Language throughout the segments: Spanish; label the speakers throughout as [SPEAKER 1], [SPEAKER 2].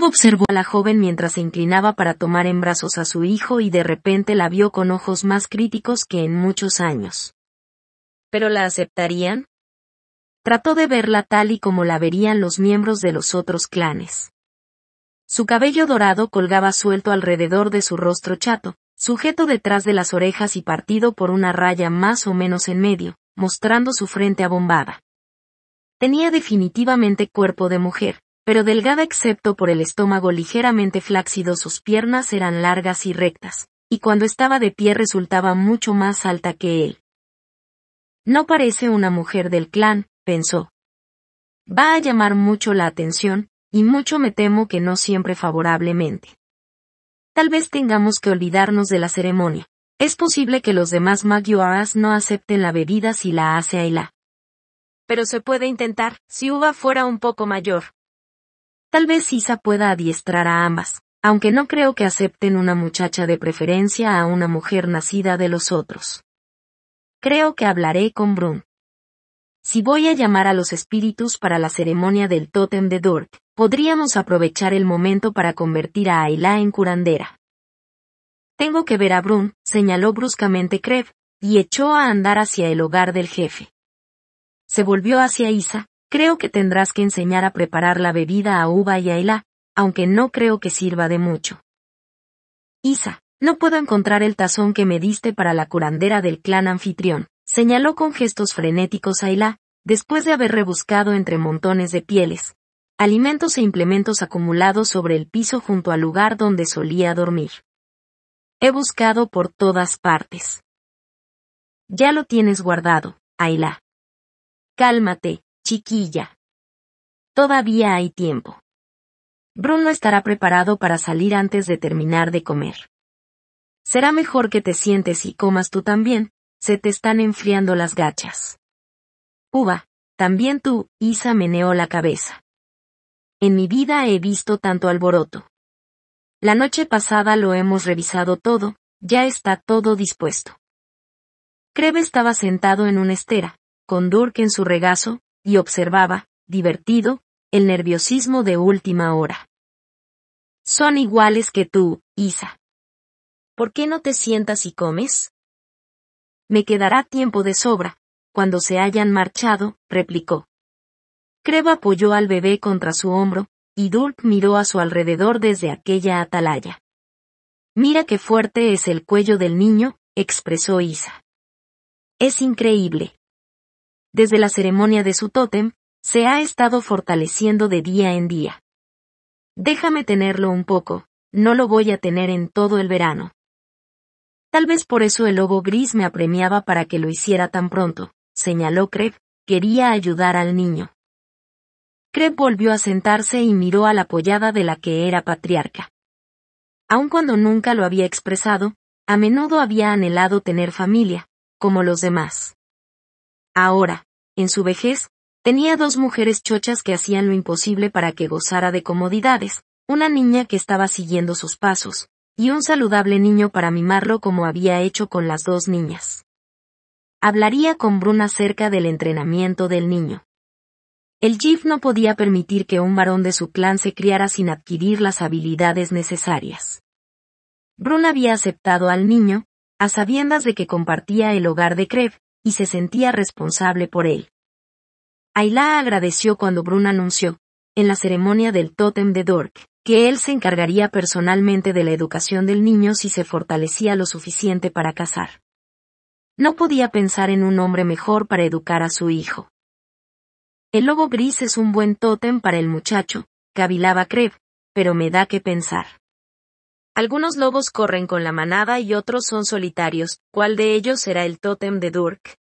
[SPEAKER 1] observó a la joven mientras se inclinaba para tomar en brazos a su hijo y de repente la vio con ojos más críticos que en muchos años. ¿Pero la aceptarían? Trató de verla tal y como la verían los miembros de los otros clanes. Su cabello dorado colgaba suelto alrededor de su rostro chato, sujeto detrás de las orejas y partido por una raya más o menos en medio, mostrando su frente abombada. Tenía definitivamente cuerpo de mujer, pero delgada excepto por el estómago ligeramente flácido sus piernas eran largas y rectas, y cuando estaba de pie resultaba mucho más alta que él. No parece una mujer del clan, pensó. Va a llamar mucho la atención, y mucho me temo que no siempre favorablemente. Tal vez tengamos que olvidarnos de la ceremonia. Es posible que los demás Magyuaras no acepten la bebida si la hace Aila. Pero se puede intentar, si Uva fuera un poco mayor. Tal vez Isa pueda adiestrar a ambas, aunque no creo que acepten una muchacha de preferencia a una mujer nacida de los otros. Creo que hablaré con Brun. Si voy a llamar a los espíritus para la ceremonia del tótem de Dork, podríamos aprovechar el momento para convertir a Ayla en curandera. Tengo que ver a Brun, señaló bruscamente Kreb, y echó a andar hacia el hogar del jefe. Se volvió hacia Isa, Creo que tendrás que enseñar a preparar la bebida a uva y a aunque no creo que sirva de mucho. Isa, no puedo encontrar el tazón que me diste para la curandera del clan anfitrión, señaló con gestos frenéticos a después de haber rebuscado entre montones de pieles, alimentos e implementos acumulados sobre el piso junto al lugar donde solía dormir. He buscado por todas partes. Ya lo tienes guardado, Ayla. Cálmate, Chiquilla. Todavía hay tiempo. Bruno estará preparado para salir antes de terminar de comer. Será mejor que te sientes y comas tú también, se te están enfriando las gachas. Uva, también tú, Isa meneó la cabeza. En mi vida he visto tanto alboroto. La noche pasada lo hemos revisado todo, ya está todo dispuesto. Creve estaba sentado en una estera, con Durk en su regazo, y observaba, divertido, el nerviosismo de última hora. Son iguales que tú, Isa. ¿Por qué no te sientas y comes? Me quedará tiempo de sobra, cuando se hayan marchado, replicó. Creva apoyó al bebé contra su hombro, y Dulp miró a su alrededor desde aquella atalaya. Mira qué fuerte es el cuello del niño, expresó Isa. Es increíble desde la ceremonia de su tótem, se ha estado fortaleciendo de día en día. Déjame tenerlo un poco, no lo voy a tener en todo el verano. Tal vez por eso el lobo gris me apremiaba para que lo hiciera tan pronto, señaló Crep. quería ayudar al niño. Crep volvió a sentarse y miró a la apoyada de la que era patriarca. Aun cuando nunca lo había expresado, a menudo había anhelado tener familia, como los demás. Ahora, en su vejez, tenía dos mujeres chochas que hacían lo imposible para que gozara de comodidades, una niña que estaba siguiendo sus pasos, y un saludable niño para mimarlo como había hecho con las dos niñas. Hablaría con Bruna acerca del entrenamiento del niño. El jeep no podía permitir que un varón de su clan se criara sin adquirir las habilidades necesarias. Bruna había aceptado al niño, a sabiendas de que compartía el hogar de Krev y se sentía responsable por él. Ayla agradeció cuando Brun anunció, en la ceremonia del tótem de Dork, que él se encargaría personalmente de la educación del niño si se fortalecía lo suficiente para casar. No podía pensar en un hombre mejor para educar a su hijo. El lobo gris es un buen tótem para el muchacho, cavilaba Kreb, pero me da que pensar. Algunos lobos corren con la manada y otros son solitarios, ¿cuál de ellos será el tótem de Durk?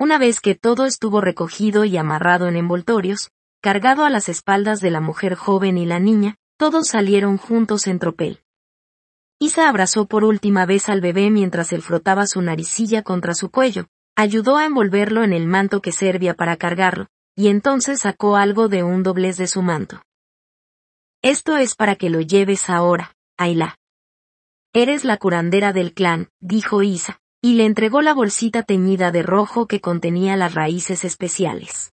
[SPEAKER 1] Una vez que todo estuvo recogido y amarrado en envoltorios, cargado a las espaldas de la mujer joven y la niña, todos salieron juntos en tropel. Isa abrazó por última vez al bebé mientras él frotaba su naricilla contra su cuello, ayudó a envolverlo en el manto que servía para cargarlo, y entonces sacó algo de un doblez de su manto. Esto es para que lo lleves ahora, Ayla. Eres la curandera del clan, dijo Isa, y le entregó la bolsita teñida de rojo que contenía las raíces especiales.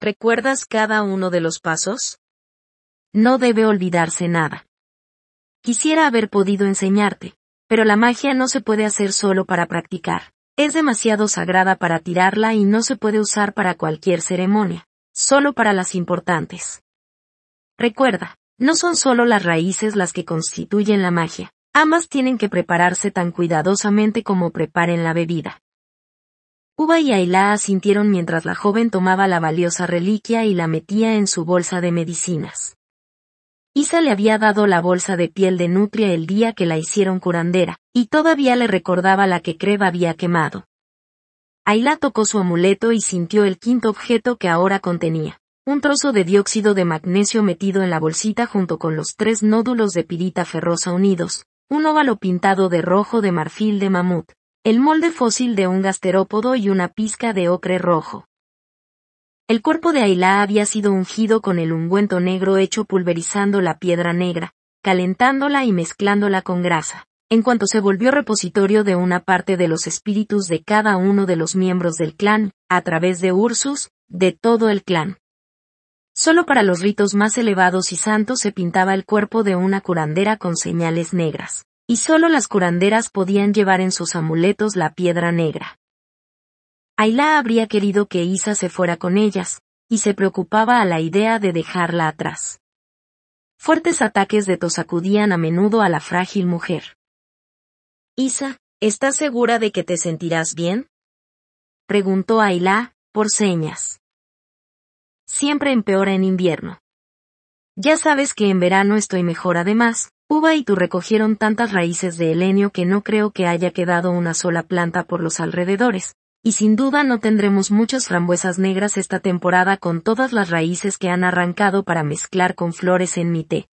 [SPEAKER 1] ¿Recuerdas cada uno de los pasos? No debe olvidarse nada. Quisiera haber podido enseñarte, pero la magia no se puede hacer solo para practicar. Es demasiado sagrada para tirarla y no se puede usar para cualquier ceremonia, solo para las importantes. Recuerda, no son solo las raíces las que constituyen la magia. Ambas tienen que prepararse tan cuidadosamente como preparen la bebida. Uba y Ailá asintieron mientras la joven tomaba la valiosa reliquia y la metía en su bolsa de medicinas. Isa le había dado la bolsa de piel de nutria el día que la hicieron curandera, y todavía le recordaba la que Creva había quemado. Ailá tocó su amuleto y sintió el quinto objeto que ahora contenía un trozo de dióxido de magnesio metido en la bolsita junto con los tres nódulos de pirita ferrosa unidos, un óvalo pintado de rojo de marfil de mamut, el molde fósil de un gasterópodo y una pizca de ocre rojo. El cuerpo de Ailá había sido ungido con el ungüento negro hecho pulverizando la piedra negra, calentándola y mezclándola con grasa, en cuanto se volvió repositorio de una parte de los espíritus de cada uno de los miembros del clan, a través de Ursus, de todo el clan. Solo para los ritos más elevados y santos se pintaba el cuerpo de una curandera con señales negras, y solo las curanderas podían llevar en sus amuletos la piedra negra. Ailá habría querido que Isa se fuera con ellas, y se preocupaba a la idea de dejarla atrás. Fuertes ataques de tos acudían a menudo a la frágil mujer. Isa, ¿estás segura de que te sentirás bien? preguntó Ailá, por señas siempre empeora en invierno. Ya sabes que en verano estoy mejor además, Uva y tú recogieron tantas raíces de helenio que no creo que haya quedado una sola planta por los alrededores, y sin duda no tendremos muchas frambuesas negras esta temporada con todas las raíces que han arrancado para mezclar con flores en mi té.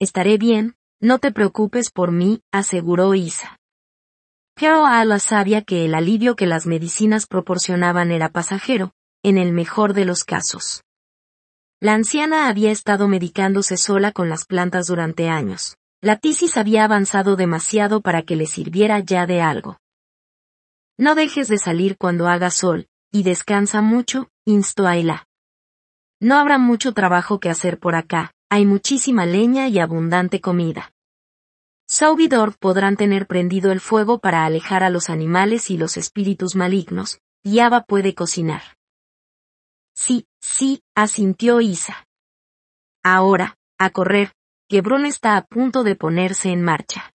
[SPEAKER 1] Estaré bien, no te preocupes por mí, aseguró Isa. a Ala sabía que el alivio que las medicinas proporcionaban era pasajero, en el mejor de los casos. La anciana había estado medicándose sola con las plantas durante años. La tisis había avanzado demasiado para que le sirviera ya de algo. No dejes de salir cuando haga sol, y descansa mucho, instó Aila. No habrá mucho trabajo que hacer por acá, hay muchísima leña y abundante comida. Sauvidor podrán tener prendido el fuego para alejar a los animales y los espíritus malignos, y Ava puede cocinar. Sí, sí, asintió Isa. Ahora, a correr, Quebrón está a punto de ponerse en marcha.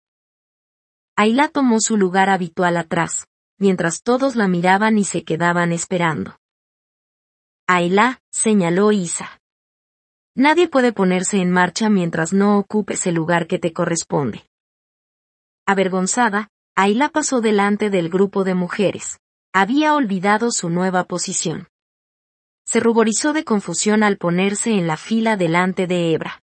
[SPEAKER 1] Ayla tomó su lugar habitual atrás, mientras todos la miraban y se quedaban esperando. —Aila señaló Isa. Nadie puede ponerse en marcha mientras no ocupes el lugar que te corresponde. Avergonzada, Ayla pasó delante del grupo de mujeres. Había olvidado su nueva posición. Se ruborizó de confusión al ponerse en la fila delante de Ebra.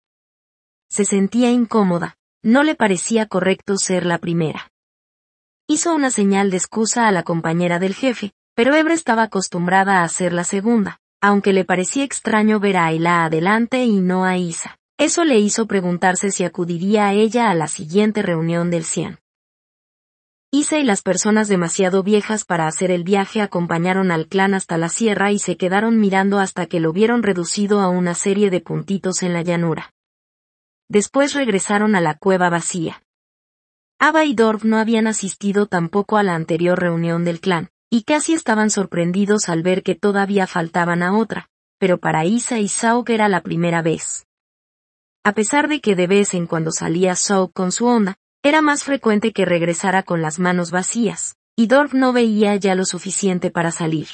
[SPEAKER 1] Se sentía incómoda, no le parecía correcto ser la primera. Hizo una señal de excusa a la compañera del jefe, pero Ebra estaba acostumbrada a ser la segunda, aunque le parecía extraño ver a Ayla adelante y no a Isa. Eso le hizo preguntarse si acudiría a ella a la siguiente reunión del CIAN. Isa y las personas demasiado viejas para hacer el viaje acompañaron al clan hasta la sierra y se quedaron mirando hasta que lo vieron reducido a una serie de puntitos en la llanura. Después regresaron a la cueva vacía. Ava y Dorf no habían asistido tampoco a la anterior reunión del clan, y casi estaban sorprendidos al ver que todavía faltaban a otra, pero para Isa y Sauk era la primera vez. A pesar de que de vez en cuando salía Sauk con su onda, era más frecuente que regresara con las manos vacías, y Dorf no veía ya lo suficiente para salir.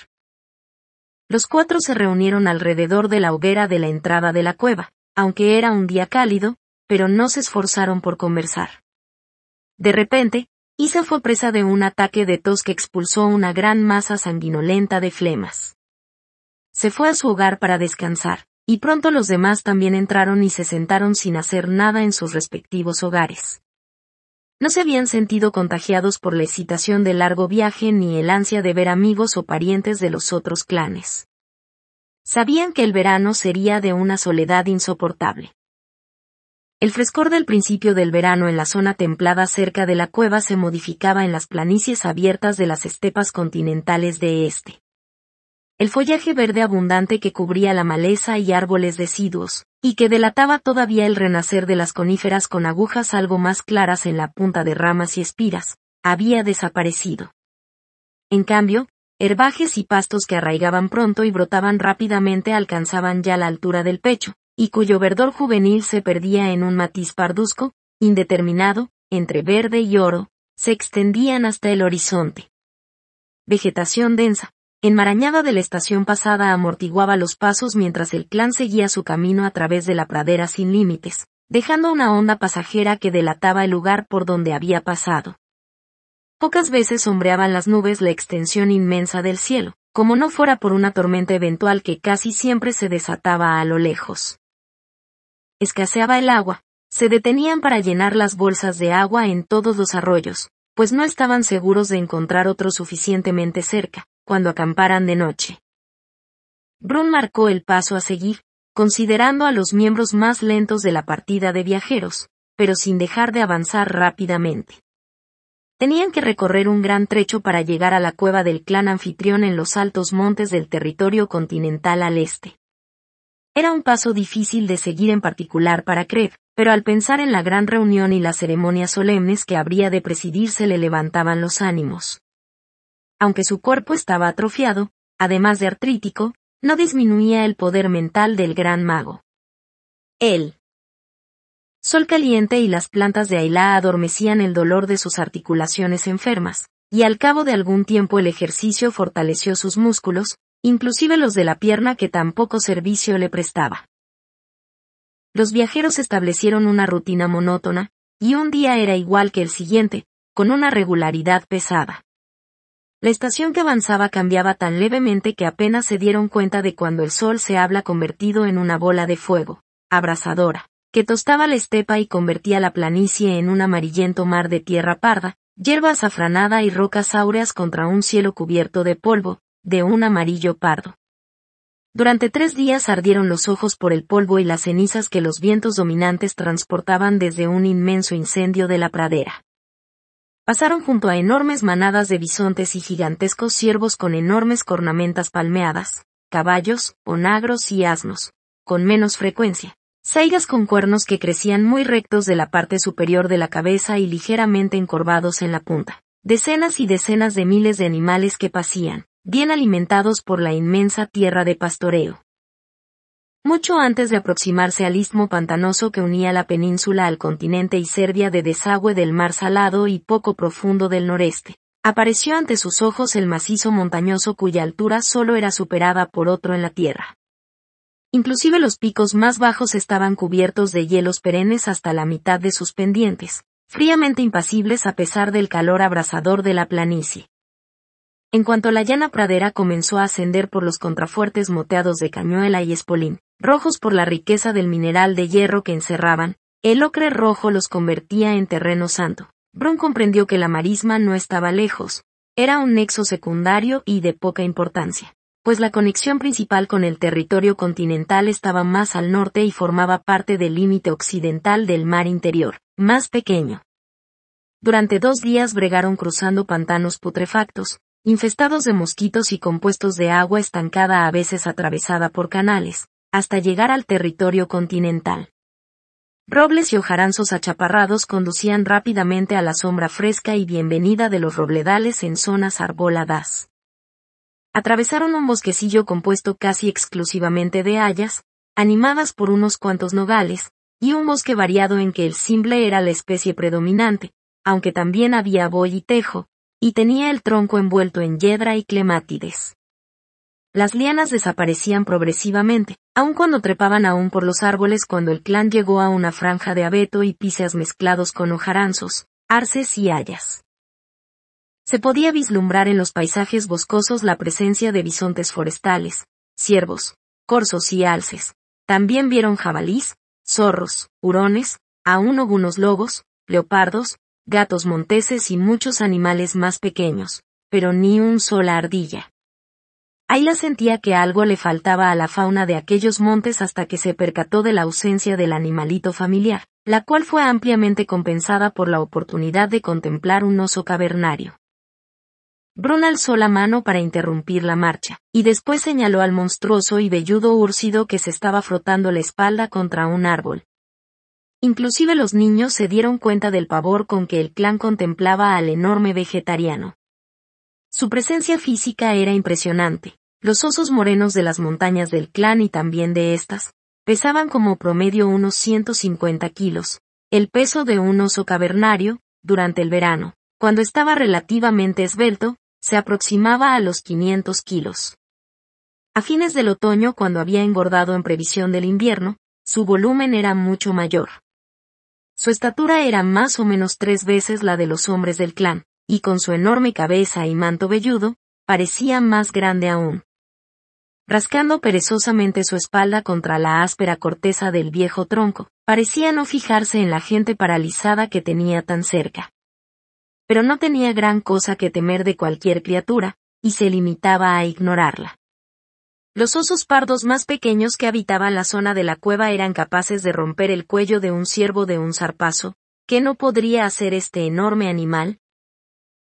[SPEAKER 1] Los cuatro se reunieron alrededor de la hoguera de la entrada de la cueva, aunque era un día cálido, pero no se esforzaron por conversar. De repente, Isa fue presa de un ataque de tos que expulsó una gran masa sanguinolenta de flemas. Se fue a su hogar para descansar, y pronto los demás también entraron y se sentaron sin hacer nada en sus respectivos hogares. No se habían sentido contagiados por la excitación del largo viaje ni el ansia de ver amigos o parientes de los otros clanes. Sabían que el verano sería de una soledad insoportable. El frescor del principio del verano en la zona templada cerca de la cueva se modificaba en las planicies abiertas de las estepas continentales de este el follaje verde abundante que cubría la maleza y árboles deciduos, y que delataba todavía el renacer de las coníferas con agujas algo más claras en la punta de ramas y espiras, había desaparecido. En cambio, herbajes y pastos que arraigaban pronto y brotaban rápidamente alcanzaban ya la altura del pecho, y cuyo verdor juvenil se perdía en un matiz parduzco, indeterminado, entre verde y oro, se extendían hasta el horizonte. Vegetación densa, enmarañada de la estación pasada amortiguaba los pasos mientras el clan seguía su camino a través de la pradera sin límites, dejando una onda pasajera que delataba el lugar por donde había pasado. Pocas veces sombreaban las nubes la extensión inmensa del cielo, como no fuera por una tormenta eventual que casi siempre se desataba a lo lejos. Escaseaba el agua, se detenían para llenar las bolsas de agua en todos los arroyos, pues no estaban seguros de encontrar otro suficientemente cerca, cuando acamparan de noche. Brun marcó el paso a seguir, considerando a los miembros más lentos de la partida de viajeros, pero sin dejar de avanzar rápidamente. Tenían que recorrer un gran trecho para llegar a la cueva del clan anfitrión en los altos montes del territorio continental al este. Era un paso difícil de seguir en particular para Kreb, pero al pensar en la gran reunión y las ceremonias solemnes que habría de presidir se le levantaban los ánimos aunque su cuerpo estaba atrofiado, además de artrítico, no disminuía el poder mental del gran mago. Él. Sol caliente y las plantas de Ailá adormecían el dolor de sus articulaciones enfermas, y al cabo de algún tiempo el ejercicio fortaleció sus músculos, inclusive los de la pierna que tan poco servicio le prestaba. Los viajeros establecieron una rutina monótona, y un día era igual que el siguiente, con una regularidad pesada. La estación que avanzaba cambiaba tan levemente que apenas se dieron cuenta de cuando el sol se habla convertido en una bola de fuego, abrasadora, que tostaba la estepa y convertía la planicie en un amarillento mar de tierra parda, hierba azafranada y rocas áureas contra un cielo cubierto de polvo, de un amarillo pardo. Durante tres días ardieron los ojos por el polvo y las cenizas que los vientos dominantes transportaban desde un inmenso incendio de la pradera. Pasaron junto a enormes manadas de bisontes y gigantescos ciervos con enormes cornamentas palmeadas, caballos, onagros y asnos, con menos frecuencia. Saigas con cuernos que crecían muy rectos de la parte superior de la cabeza y ligeramente encorvados en la punta. Decenas y decenas de miles de animales que pasían, bien alimentados por la inmensa tierra de pastoreo mucho antes de aproximarse al istmo pantanoso que unía la península al continente y Serbia de desagüe del mar salado y poco profundo del noreste. Apareció ante sus ojos el macizo montañoso cuya altura solo era superada por otro en la tierra. Inclusive los picos más bajos estaban cubiertos de hielos perennes hasta la mitad de sus pendientes, fríamente impasibles a pesar del calor abrasador de la planicie. En cuanto la llana pradera comenzó a ascender por los contrafuertes moteados de Cañuela y Espolín, rojos por la riqueza del mineral de hierro que encerraban, el ocre rojo los convertía en terreno santo. Bron comprendió que la marisma no estaba lejos, era un nexo secundario y de poca importancia, pues la conexión principal con el territorio continental estaba más al norte y formaba parte del límite occidental del mar interior, más pequeño. Durante dos días bregaron cruzando pantanos putrefactos, infestados de mosquitos y compuestos de agua estancada a veces atravesada por canales, hasta llegar al territorio continental. Robles y ojaranzos achaparrados conducían rápidamente a la sombra fresca y bienvenida de los robledales en zonas arboladas. Atravesaron un bosquecillo compuesto casi exclusivamente de hayas, animadas por unos cuantos nogales, y un bosque variado en que el simple era la especie predominante, aunque también había boy y tejo, y tenía el tronco envuelto en yedra y clemátides. Las lianas desaparecían progresivamente, aun cuando trepaban aún por los árboles cuando el clan llegó a una franja de abeto y píceas mezclados con hojaranzos, arces y hayas. Se podía vislumbrar en los paisajes boscosos la presencia de bisontes forestales, ciervos, corzos y alces. También vieron jabalís, zorros, hurones, aún algunos lobos, leopardos, gatos monteses y muchos animales más pequeños, pero ni un sola ardilla. Ayla sentía que algo le faltaba a la fauna de aquellos montes hasta que se percató de la ausencia del animalito familiar, la cual fue ampliamente compensada por la oportunidad de contemplar un oso cavernario. Bruno alzó la mano para interrumpir la marcha, y después señaló al monstruoso y velludo úrcido que se estaba frotando la espalda contra un árbol. Inclusive los niños se dieron cuenta del pavor con que el clan contemplaba al enorme vegetariano. Su presencia física era impresionante. Los osos morenos de las montañas del clan y también de estas, pesaban como promedio unos 150 kilos, el peso de un oso cavernario, durante el verano, cuando estaba relativamente esbelto, se aproximaba a los 500 kilos. A fines del otoño, cuando había engordado en previsión del invierno, su volumen era mucho mayor. Su estatura era más o menos tres veces la de los hombres del clan, y con su enorme cabeza y manto velludo, parecía más grande aún. Rascando perezosamente su espalda contra la áspera corteza del viejo tronco, parecía no fijarse en la gente paralizada que tenía tan cerca. Pero no tenía gran cosa que temer de cualquier criatura, y se limitaba a ignorarla. Los osos pardos más pequeños que habitaban la zona de la cueva eran capaces de romper el cuello de un ciervo de un zarpazo, que no podría hacer este enorme animal,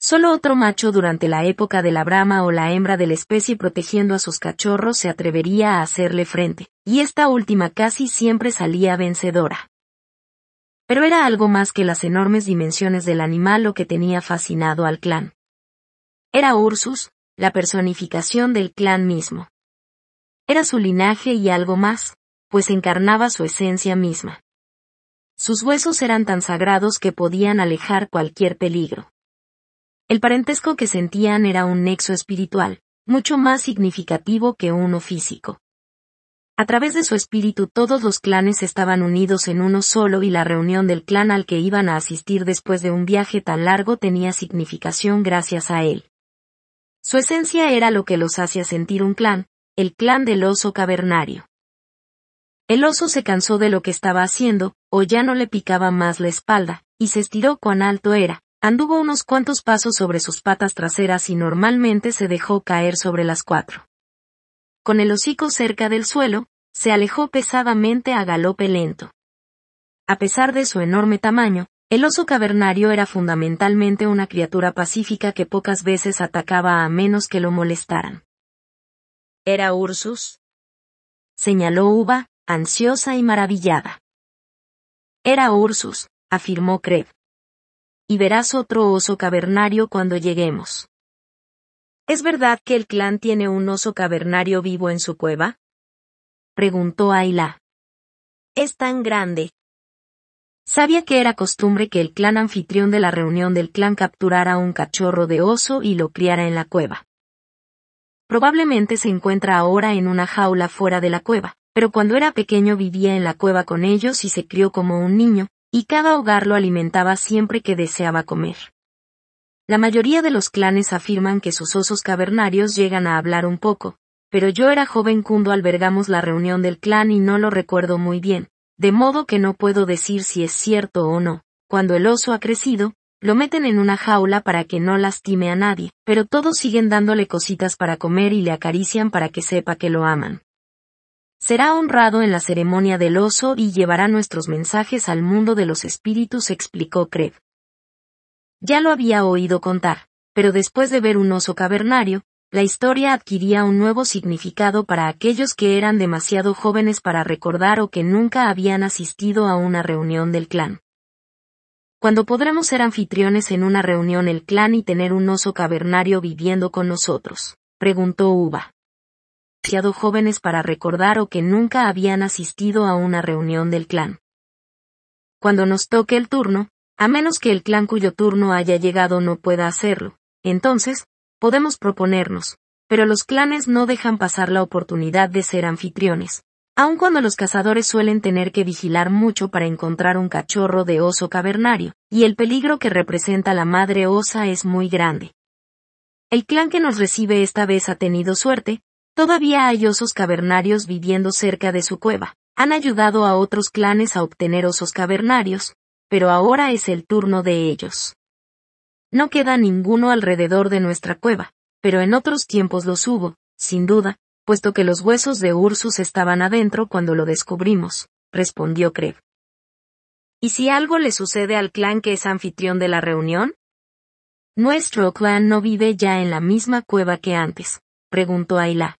[SPEAKER 1] Solo otro macho durante la época de la brama o la hembra de la especie protegiendo a sus cachorros se atrevería a hacerle frente, y esta última casi siempre salía vencedora. Pero era algo más que las enormes dimensiones del animal lo que tenía fascinado al clan. Era Ursus, la personificación del clan mismo. Era su linaje y algo más, pues encarnaba su esencia misma. Sus huesos eran tan sagrados que podían alejar cualquier peligro. El parentesco que sentían era un nexo espiritual, mucho más significativo que uno físico. A través de su espíritu todos los clanes estaban unidos en uno solo y la reunión del clan al que iban a asistir después de un viaje tan largo tenía significación gracias a él. Su esencia era lo que los hacía sentir un clan, el clan del oso cavernario. El oso se cansó de lo que estaba haciendo, o ya no le picaba más la espalda, y se estiró cuán alto era, Anduvo unos cuantos pasos sobre sus patas traseras y normalmente se dejó caer sobre las cuatro. Con el hocico cerca del suelo, se alejó pesadamente a galope lento. A pesar de su enorme tamaño, el oso cavernario era fundamentalmente una criatura pacífica que pocas veces atacaba a menos que lo molestaran. ¿Era Ursus? señaló Uva, ansiosa y maravillada. Era Ursus, afirmó Kreb y verás otro oso cavernario cuando lleguemos. ¿Es verdad que el clan tiene un oso cavernario vivo en su cueva? preguntó Ayla. Es tan grande. Sabía que era costumbre que el clan anfitrión de la reunión del clan capturara un cachorro de oso y lo criara en la cueva. Probablemente se encuentra ahora en una jaula fuera de la cueva, pero cuando era pequeño vivía en la cueva con ellos y se crió como un niño, y cada hogar lo alimentaba siempre que deseaba comer. La mayoría de los clanes afirman que sus osos cavernarios llegan a hablar un poco, pero yo era joven cuando albergamos la reunión del clan y no lo recuerdo muy bien, de modo que no puedo decir si es cierto o no. Cuando el oso ha crecido, lo meten en una jaula para que no lastime a nadie, pero todos siguen dándole cositas para comer y le acarician para que sepa que lo aman. Será honrado en la ceremonia del oso y llevará nuestros mensajes al mundo de los espíritus, explicó Kreb. Ya lo había oído contar, pero después de ver un oso cavernario, la historia adquiría un nuevo significado para aquellos que eran demasiado jóvenes para recordar o que nunca habían asistido a una reunión del clan. Cuando podremos ser anfitriones en una reunión el clan y tener un oso cavernario viviendo con nosotros? preguntó Uva jóvenes para recordar o que nunca habían asistido a una reunión del clan. Cuando nos toque el turno, a menos que el clan cuyo turno haya llegado no pueda hacerlo, entonces, podemos proponernos, pero los clanes no dejan pasar la oportunidad de ser anfitriones, aun cuando los cazadores suelen tener que vigilar mucho para encontrar un cachorro de oso cavernario, y el peligro que representa la madre osa es muy grande. El clan que nos recibe esta vez ha tenido suerte, Todavía hay osos cavernarios viviendo cerca de su cueva. Han ayudado a otros clanes a obtener osos cavernarios, pero ahora es el turno de ellos. No queda ninguno alrededor de nuestra cueva, pero en otros tiempos los hubo, sin duda, puesto que los huesos de Ursus estaban adentro cuando lo descubrimos, respondió Kreb. ¿Y si algo le sucede al clan que es anfitrión de la reunión? Nuestro clan no vive ya en la misma cueva que antes, preguntó Ayla.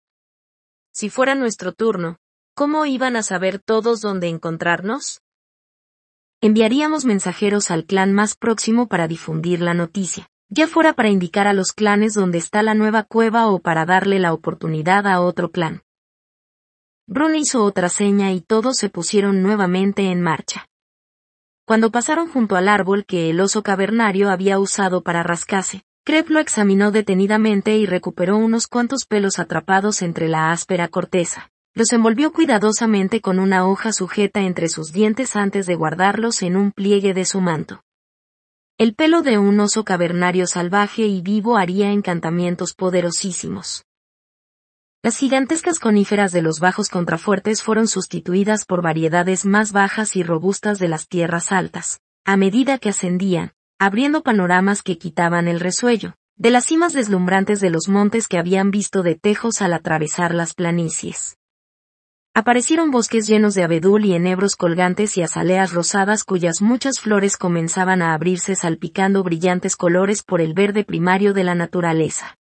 [SPEAKER 1] Si fuera nuestro turno, ¿cómo iban a saber todos dónde encontrarnos? Enviaríamos mensajeros al clan más próximo para difundir la noticia, ya fuera para indicar a los clanes dónde está la nueva cueva o para darle la oportunidad a otro clan. Brun hizo otra seña y todos se pusieron nuevamente en marcha. Cuando pasaron junto al árbol que el oso cavernario había usado para rascarse, Crep lo examinó detenidamente y recuperó unos cuantos pelos atrapados entre la áspera corteza. Los envolvió cuidadosamente con una hoja sujeta entre sus dientes antes de guardarlos en un pliegue de su manto. El pelo de un oso cavernario salvaje y vivo haría encantamientos poderosísimos. Las gigantescas coníferas de los bajos contrafuertes fueron sustituidas por variedades más bajas y robustas de las tierras altas. A medida que ascendían, abriendo panoramas que quitaban el resuello, de las cimas deslumbrantes de los montes que habían visto de tejos al atravesar las planicies. Aparecieron bosques llenos de abedul y enebros colgantes y azaleas rosadas cuyas muchas flores comenzaban a abrirse salpicando brillantes colores por el verde primario de la naturaleza.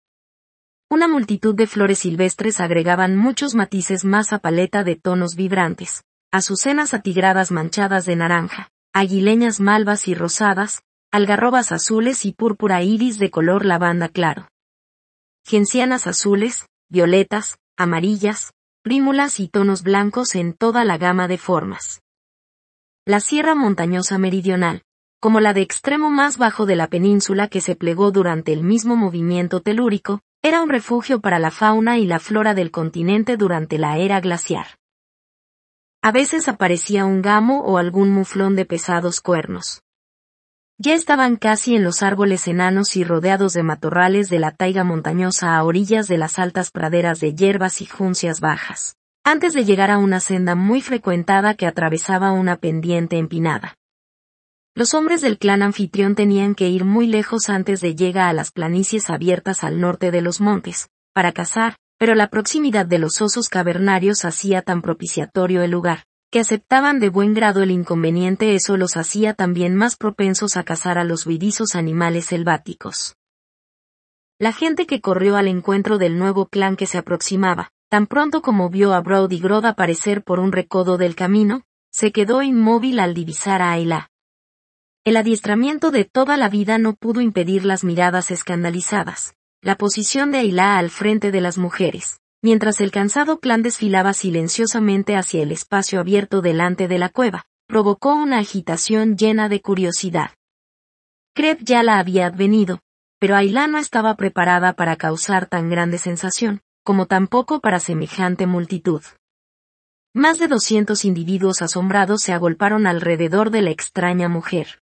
[SPEAKER 1] Una multitud de flores silvestres agregaban muchos matices más a paleta de tonos vibrantes, azucenas atigradas manchadas de naranja, aguileñas malvas y rosadas, algarrobas azules y púrpura iris de color lavanda claro. Gencianas azules, violetas, amarillas, prímulas y tonos blancos en toda la gama de formas. La sierra montañosa meridional, como la de extremo más bajo de la península que se plegó durante el mismo movimiento telúrico, era un refugio para la fauna y la flora del continente durante la era glaciar. A veces aparecía un gamo o algún muflón de pesados cuernos. Ya estaban casi en los árboles enanos y rodeados de matorrales de la taiga montañosa a orillas de las altas praderas de hierbas y juncias bajas, antes de llegar a una senda muy frecuentada que atravesaba una pendiente empinada. Los hombres del clan anfitrión tenían que ir muy lejos antes de llegar a las planicies abiertas al norte de los montes, para cazar, pero la proximidad de los osos cavernarios hacía tan propiciatorio el lugar, que aceptaban de buen grado el inconveniente eso los hacía también más propensos a cazar a los vidizos animales selváticos. La gente que corrió al encuentro del nuevo clan que se aproximaba, tan pronto como vio a Brody Grod aparecer por un recodo del camino, se quedó inmóvil al divisar a Ayla. El adiestramiento de toda la vida no pudo impedir las miradas escandalizadas, la posición de Ayla al frente de las mujeres, mientras el cansado clan desfilaba silenciosamente hacia el espacio abierto delante de la cueva, provocó una agitación llena de curiosidad. Crep ya la había advenido, pero Aila no estaba preparada para causar tan grande sensación, como tampoco para semejante multitud. Más de doscientos individuos asombrados se agolparon alrededor de la extraña mujer.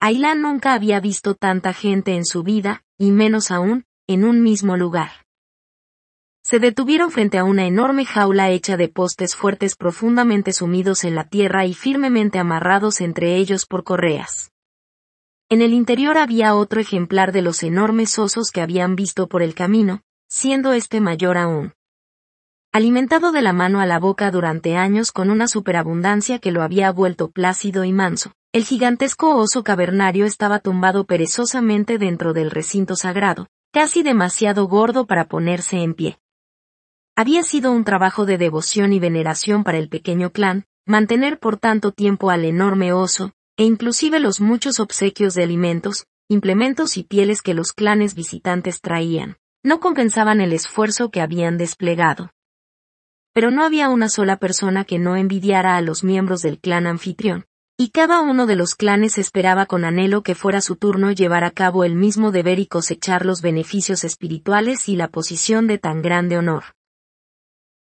[SPEAKER 1] Aila nunca había visto tanta gente en su vida, y menos aún, en un mismo lugar. Se detuvieron frente a una enorme jaula hecha de postes fuertes profundamente sumidos en la tierra y firmemente amarrados entre ellos por correas. En el interior había otro ejemplar de los enormes osos que habían visto por el camino, siendo este mayor aún. Alimentado de la mano a la boca durante años con una superabundancia que lo había vuelto plácido y manso, el gigantesco oso cavernario estaba tumbado perezosamente dentro del recinto sagrado, casi demasiado gordo para ponerse en pie. Había sido un trabajo de devoción y veneración para el pequeño clan, mantener por tanto tiempo al enorme oso, e inclusive los muchos obsequios de alimentos, implementos y pieles que los clanes visitantes traían, no compensaban el esfuerzo que habían desplegado. Pero no había una sola persona que no envidiara a los miembros del clan anfitrión, y cada uno de los clanes esperaba con anhelo que fuera su turno llevar a cabo el mismo deber y cosechar los beneficios espirituales y la posición de tan grande honor.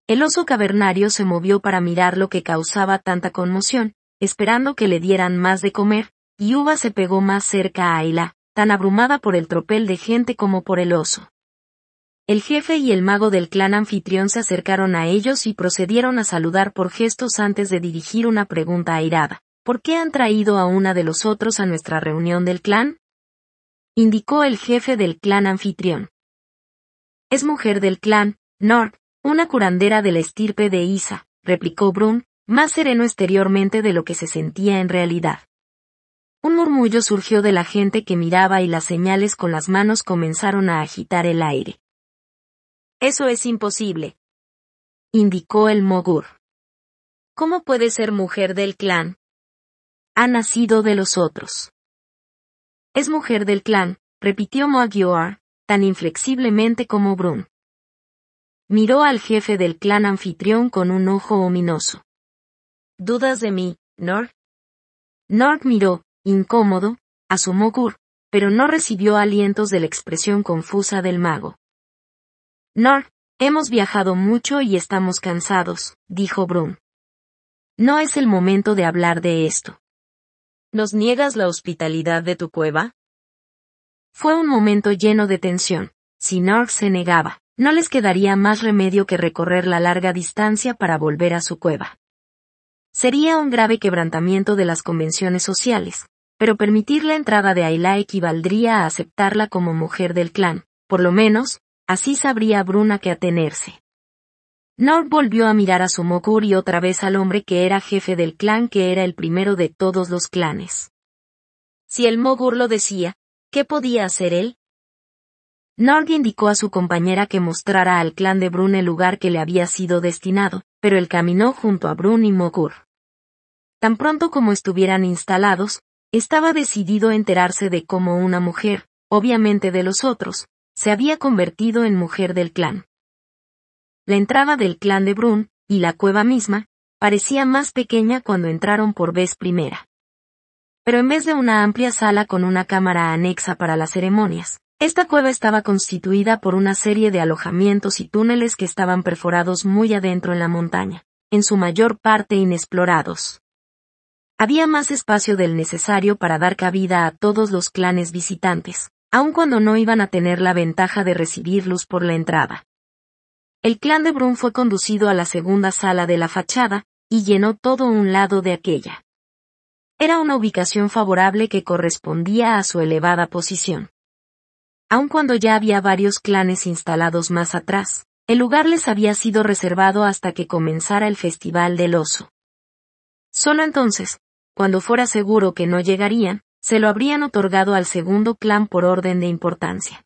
[SPEAKER 1] El oso cavernario se movió para mirar lo que causaba tanta conmoción, esperando que le dieran más de comer, y Uva se pegó más cerca a Aila, tan abrumada por el tropel de gente como por el oso. El jefe y el mago del clan anfitrión se acercaron a ellos y procedieron a saludar por gestos antes de dirigir una pregunta airada. ¿Por qué han traído a una de los otros a nuestra reunión del clan? indicó el jefe del clan anfitrión. Es mujer del clan, Nord, una curandera de la estirpe de Isa, replicó Brun, más sereno exteriormente de lo que se sentía en realidad. Un murmullo surgió de la gente que miraba y las señales con las manos comenzaron a agitar el aire. Eso es imposible, indicó el Mogur. ¿Cómo puede ser mujer del clan? Ha nacido de los otros. Es mujer del clan, repitió Moagior, tan inflexiblemente como Brun. Miró al jefe del clan anfitrión con un ojo ominoso. ¿Dudas de mí, Norg? Norg miró, incómodo, a su Mogur, pero no recibió alientos de la expresión confusa del mago. Norg, hemos viajado mucho y estamos cansados, dijo Brun. No es el momento de hablar de esto. ¿Nos niegas la hospitalidad de tu cueva? Fue un momento lleno de tensión, si Norg se negaba. No les quedaría más remedio que recorrer la larga distancia para volver a su cueva. Sería un grave quebrantamiento de las convenciones sociales, pero permitir la entrada de Ayla equivaldría a aceptarla como mujer del clan, por lo menos, así sabría Bruna que atenerse. Nord volvió a mirar a mogur y otra vez al hombre que era jefe del clan que era el primero de todos los clanes. Si el Mogur lo decía, ¿qué podía hacer él? Norg indicó a su compañera que mostrara al clan de Brun el lugar que le había sido destinado, pero él caminó junto a Brun y Mogur. Tan pronto como estuvieran instalados, estaba decidido a enterarse de cómo una mujer, obviamente de los otros, se había convertido en mujer del clan. La entrada del clan de Brun, y la cueva misma, parecía más pequeña cuando entraron por vez primera. Pero en vez de una amplia sala con una cámara anexa para las ceremonias, esta cueva estaba constituida por una serie de alojamientos y túneles que estaban perforados muy adentro en la montaña, en su mayor parte inexplorados. Había más espacio del necesario para dar cabida a todos los clanes visitantes, aun cuando no iban a tener la ventaja de recibirlos por la entrada. El clan de Brun fue conducido a la segunda sala de la fachada, y llenó todo un lado de aquella. Era una ubicación favorable que correspondía a su elevada posición aun cuando ya había varios clanes instalados más atrás. El lugar les había sido reservado hasta que comenzara el Festival del Oso. Solo entonces, cuando fuera seguro que no llegarían, se lo habrían otorgado al segundo clan por orden de importancia.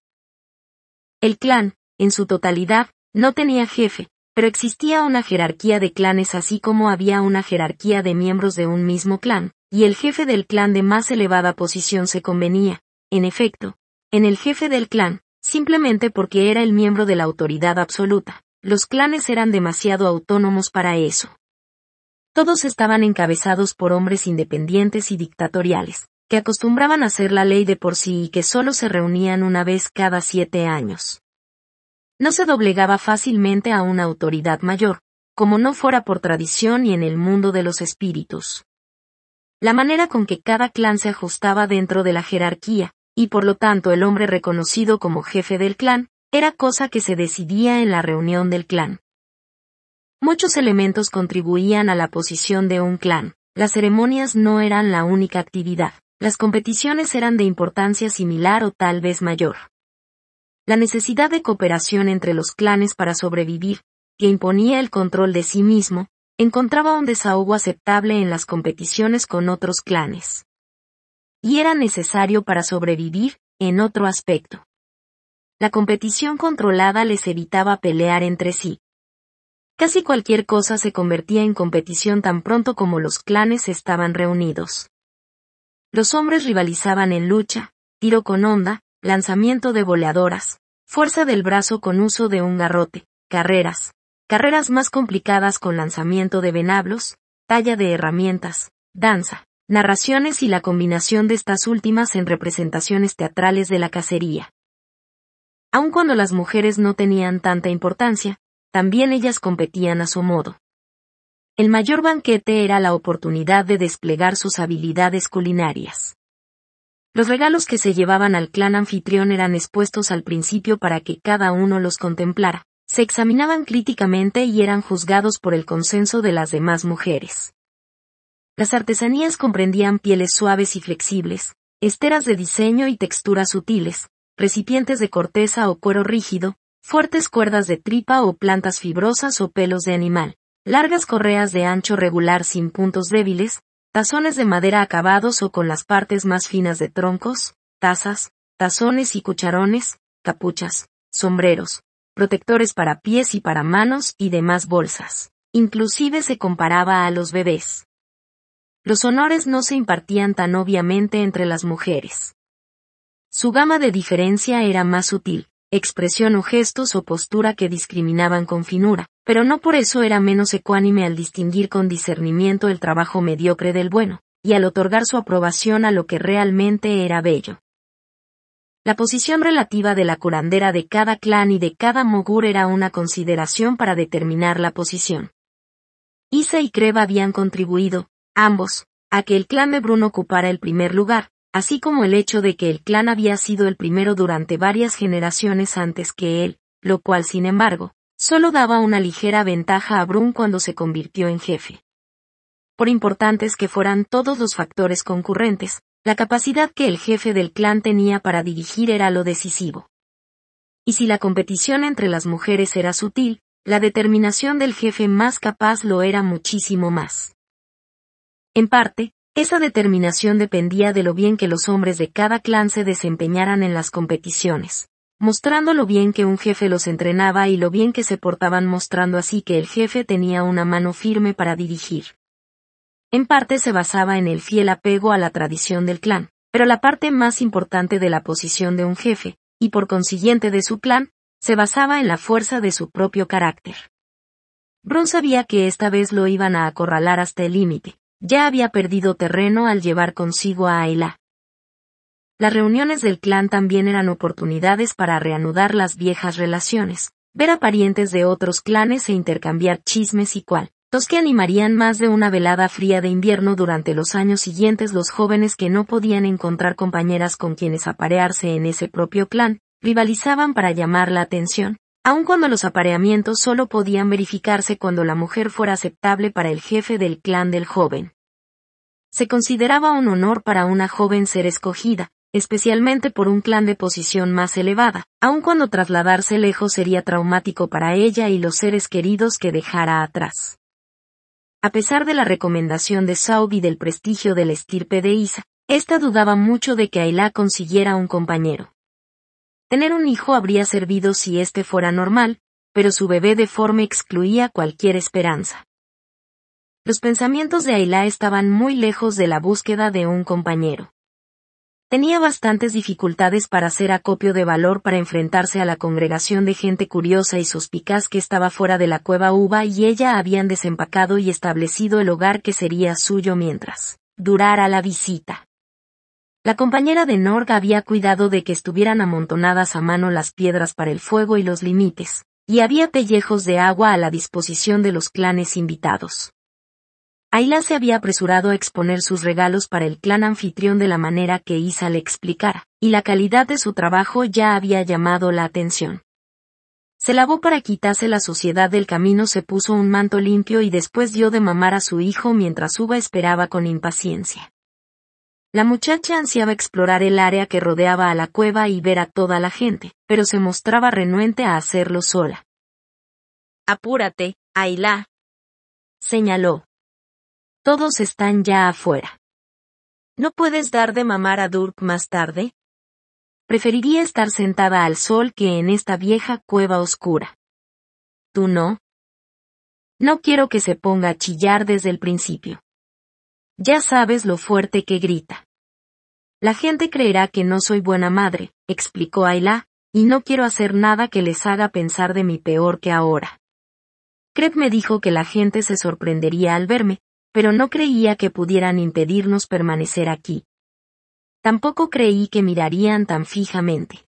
[SPEAKER 1] El clan, en su totalidad, no tenía jefe, pero existía una jerarquía de clanes así como había una jerarquía de miembros de un mismo clan, y el jefe del clan de más elevada posición se convenía, en efecto, en el jefe del clan, simplemente porque era el miembro de la autoridad absoluta. Los clanes eran demasiado autónomos para eso. Todos estaban encabezados por hombres independientes y dictatoriales, que acostumbraban a hacer la ley de por sí y que solo se reunían una vez cada siete años. No se doblegaba fácilmente a una autoridad mayor, como no fuera por tradición y en el mundo de los espíritus. La manera con que cada clan se ajustaba dentro de la jerarquía, y por lo tanto el hombre reconocido como jefe del clan, era cosa que se decidía en la reunión del clan. Muchos elementos contribuían a la posición de un clan. Las ceremonias no eran la única actividad. Las competiciones eran de importancia similar o tal vez mayor. La necesidad de cooperación entre los clanes para sobrevivir, que imponía el control de sí mismo, encontraba un desahogo aceptable en las competiciones con otros clanes y era necesario para sobrevivir, en otro aspecto. La competición controlada les evitaba pelear entre sí. Casi cualquier cosa se convertía en competición tan pronto como los clanes estaban reunidos. Los hombres rivalizaban en lucha, tiro con onda, lanzamiento de boleadoras, fuerza del brazo con uso de un garrote, carreras, carreras más complicadas con lanzamiento de venablos, talla de herramientas, danza, narraciones y la combinación de estas últimas en representaciones teatrales de la cacería. Aun cuando las mujeres no tenían tanta importancia, también ellas competían a su modo. El mayor banquete era la oportunidad de desplegar sus habilidades culinarias. Los regalos que se llevaban al clan anfitrión eran expuestos al principio para que cada uno los contemplara, se examinaban críticamente y eran juzgados por el consenso de las demás mujeres. Las artesanías comprendían pieles suaves y flexibles, esteras de diseño y texturas sutiles, recipientes de corteza o cuero rígido, fuertes cuerdas de tripa o plantas fibrosas o pelos de animal, largas correas de ancho regular sin puntos débiles, tazones de madera acabados o con las partes más finas de troncos, tazas, tazones y cucharones, capuchas, sombreros, protectores para pies y para manos y demás bolsas. Inclusive se comparaba a los bebés los honores no se impartían tan obviamente entre las mujeres. Su gama de diferencia era más sutil, expresión o gestos o postura que discriminaban con finura, pero no por eso era menos ecuánime al distinguir con discernimiento el trabajo mediocre del bueno, y al otorgar su aprobación a lo que realmente era bello. La posición relativa de la curandera de cada clan y de cada mogur era una consideración para determinar la posición. Isa y Creva habían contribuido, ambos, a que el clan de Brun ocupara el primer lugar, así como el hecho de que el clan había sido el primero durante varias generaciones antes que él, lo cual sin embargo, solo daba una ligera ventaja a Brun cuando se convirtió en jefe. Por importantes que fueran todos los factores concurrentes, la capacidad que el jefe del clan tenía para dirigir era lo decisivo. Y si la competición entre las mujeres era sutil, la determinación del jefe más capaz lo era muchísimo más. En parte, esa determinación dependía de lo bien que los hombres de cada clan se desempeñaran en las competiciones, mostrando lo bien que un jefe los entrenaba y lo bien que se portaban mostrando así que el jefe tenía una mano firme para dirigir. En parte se basaba en el fiel apego a la tradición del clan, pero la parte más importante de la posición de un jefe, y por consiguiente de su clan, se basaba en la fuerza de su propio carácter. Brun sabía que esta vez lo iban a acorralar hasta el límite, ya había perdido terreno al llevar consigo a Ayla. Las reuniones del clan también eran oportunidades para reanudar las viejas relaciones, ver a parientes de otros clanes e intercambiar chismes y cual, los que animarían más de una velada fría de invierno durante los años siguientes los jóvenes que no podían encontrar compañeras con quienes aparearse en ese propio clan, rivalizaban para llamar la atención, aun cuando los apareamientos solo podían verificarse cuando la mujer fuera aceptable para el jefe del clan del joven. Se consideraba un honor para una joven ser escogida, especialmente por un clan de posición más elevada, aun cuando trasladarse lejos sería traumático para ella y los seres queridos que dejara atrás. A pesar de la recomendación de Saud y del prestigio del estirpe de Isa, esta dudaba mucho de que Ayla consiguiera un compañero. Tener un hijo habría servido si este fuera normal, pero su bebé deforme excluía cualquier esperanza. Los pensamientos de Ayla estaban muy lejos de la búsqueda de un compañero. Tenía bastantes dificultades para hacer acopio de valor para enfrentarse a la congregación de gente curiosa y suspicaz que estaba fuera de la cueva uva y ella habían desempacado y establecido el hogar que sería suyo mientras durara la visita. La compañera de Norg había cuidado de que estuvieran amontonadas a mano las piedras para el fuego y los límites, y había pellejos de agua a la disposición de los clanes invitados. Ayla se había apresurado a exponer sus regalos para el clan anfitrión de la manera que Isa le explicara, y la calidad de su trabajo ya había llamado la atención. Se lavó para quitarse la suciedad del camino, se puso un manto limpio y después dio de mamar a su hijo mientras Uva esperaba con impaciencia. La muchacha ansiaba explorar el área que rodeaba a la cueva y ver a toda la gente, pero se mostraba renuente a hacerlo sola. Apúrate, Aila! Señaló. Todos están ya afuera. ¿No puedes dar de mamar a Durk más tarde? Preferiría estar sentada al sol que en esta vieja cueva oscura. ¿Tú no? No quiero que se ponga a chillar desde el principio. Ya sabes lo fuerte que grita. La gente creerá que no soy buena madre, explicó Ayla, y no quiero hacer nada que les haga pensar de mí peor que ahora. Crep me dijo que la gente se sorprendería al verme, pero no creía que pudieran impedirnos permanecer aquí. Tampoco creí que mirarían tan fijamente.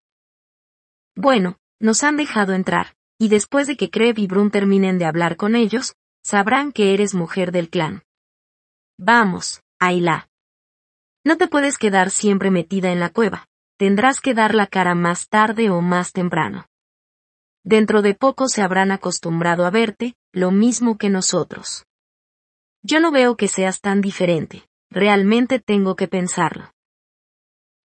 [SPEAKER 1] Bueno, nos han dejado entrar, y después de que Kreb y Brun terminen de hablar con ellos, sabrán que eres mujer del clan. Vamos, Ayla. No te puedes quedar siempre metida en la cueva, tendrás que dar la cara más tarde o más temprano. Dentro de poco se habrán acostumbrado a verte, lo mismo que nosotros. Yo no veo que seas tan diferente, realmente tengo que pensarlo.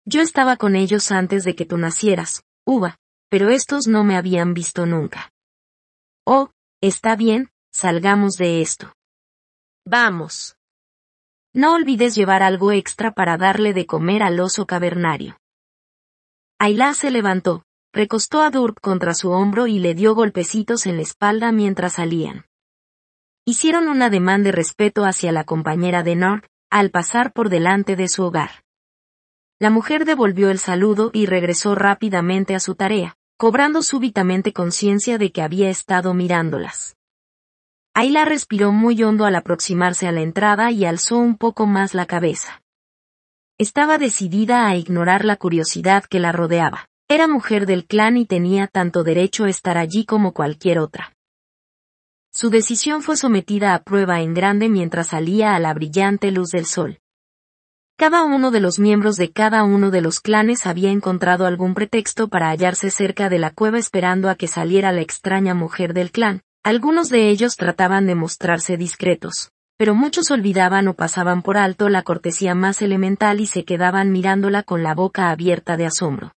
[SPEAKER 1] Yo estaba con ellos antes de que tú nacieras, Uva, pero estos no me habían visto nunca. Oh, está bien, salgamos de esto. Vamos. No olvides llevar algo extra para darle de comer al oso cavernario. Ayla se levantó, recostó a Durk contra su hombro y le dio golpecitos en la espalda mientras salían. Hicieron un ademán de respeto hacia la compañera de Nord, al pasar por delante de su hogar. La mujer devolvió el saludo y regresó rápidamente a su tarea, cobrando súbitamente conciencia de que había estado mirándolas. Ayla respiró muy hondo al aproximarse a la entrada y alzó un poco más la cabeza. Estaba decidida a ignorar la curiosidad que la rodeaba. Era mujer del clan y tenía tanto derecho a estar allí como cualquier otra. Su decisión fue sometida a prueba en grande mientras salía a la brillante luz del sol. Cada uno de los miembros de cada uno de los clanes había encontrado algún pretexto para hallarse cerca de la cueva esperando a que saliera la extraña mujer del clan, algunos de ellos trataban de mostrarse discretos, pero muchos olvidaban o pasaban por alto la cortesía más elemental y se quedaban mirándola con la boca abierta de asombro.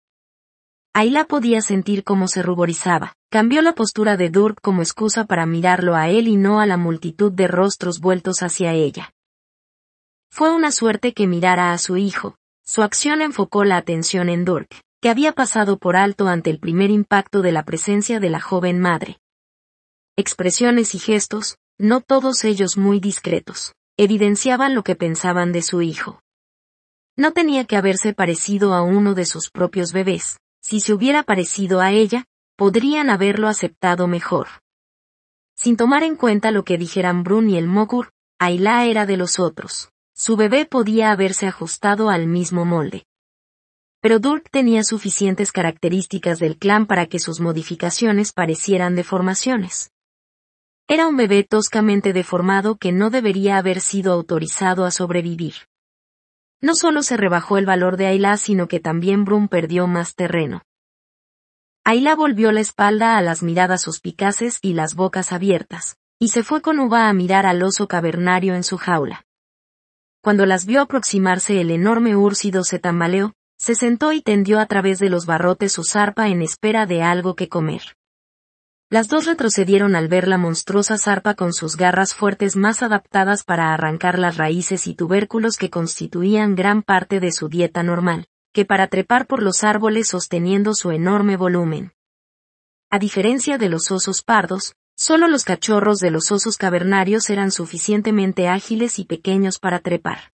[SPEAKER 1] Ayla podía sentir cómo se ruborizaba. Cambió la postura de Durk como excusa para mirarlo a él y no a la multitud de rostros vueltos hacia ella. Fue una suerte que mirara a su hijo. Su acción enfocó la atención en Durk, que había pasado por alto ante el primer impacto de la presencia de la joven madre expresiones y gestos, no todos ellos muy discretos, evidenciaban lo que pensaban de su hijo. No tenía que haberse parecido a uno de sus propios bebés, si se hubiera parecido a ella, podrían haberlo aceptado mejor. Sin tomar en cuenta lo que dijeran Brun y el Mogur, Ayla era de los otros. Su bebé podía haberse ajustado al mismo molde. Pero Durk tenía suficientes características del clan para que sus modificaciones parecieran deformaciones. Era un bebé toscamente deformado que no debería haber sido autorizado a sobrevivir. No solo se rebajó el valor de Ayla, sino que también Brum perdió más terreno. Ayla volvió la espalda a las miradas suspicaces y las bocas abiertas, y se fue con Uva a mirar al oso cavernario en su jaula. Cuando las vio aproximarse el enorme úrcido se tambaleó, se sentó y tendió a través de los barrotes su zarpa en espera de algo que comer. Las dos retrocedieron al ver la monstruosa zarpa con sus garras fuertes más adaptadas para arrancar las raíces y tubérculos que constituían gran parte de su dieta normal, que para trepar por los árboles sosteniendo su enorme volumen. A diferencia de los osos pardos, solo los cachorros de los osos cavernarios eran suficientemente ágiles y pequeños para trepar.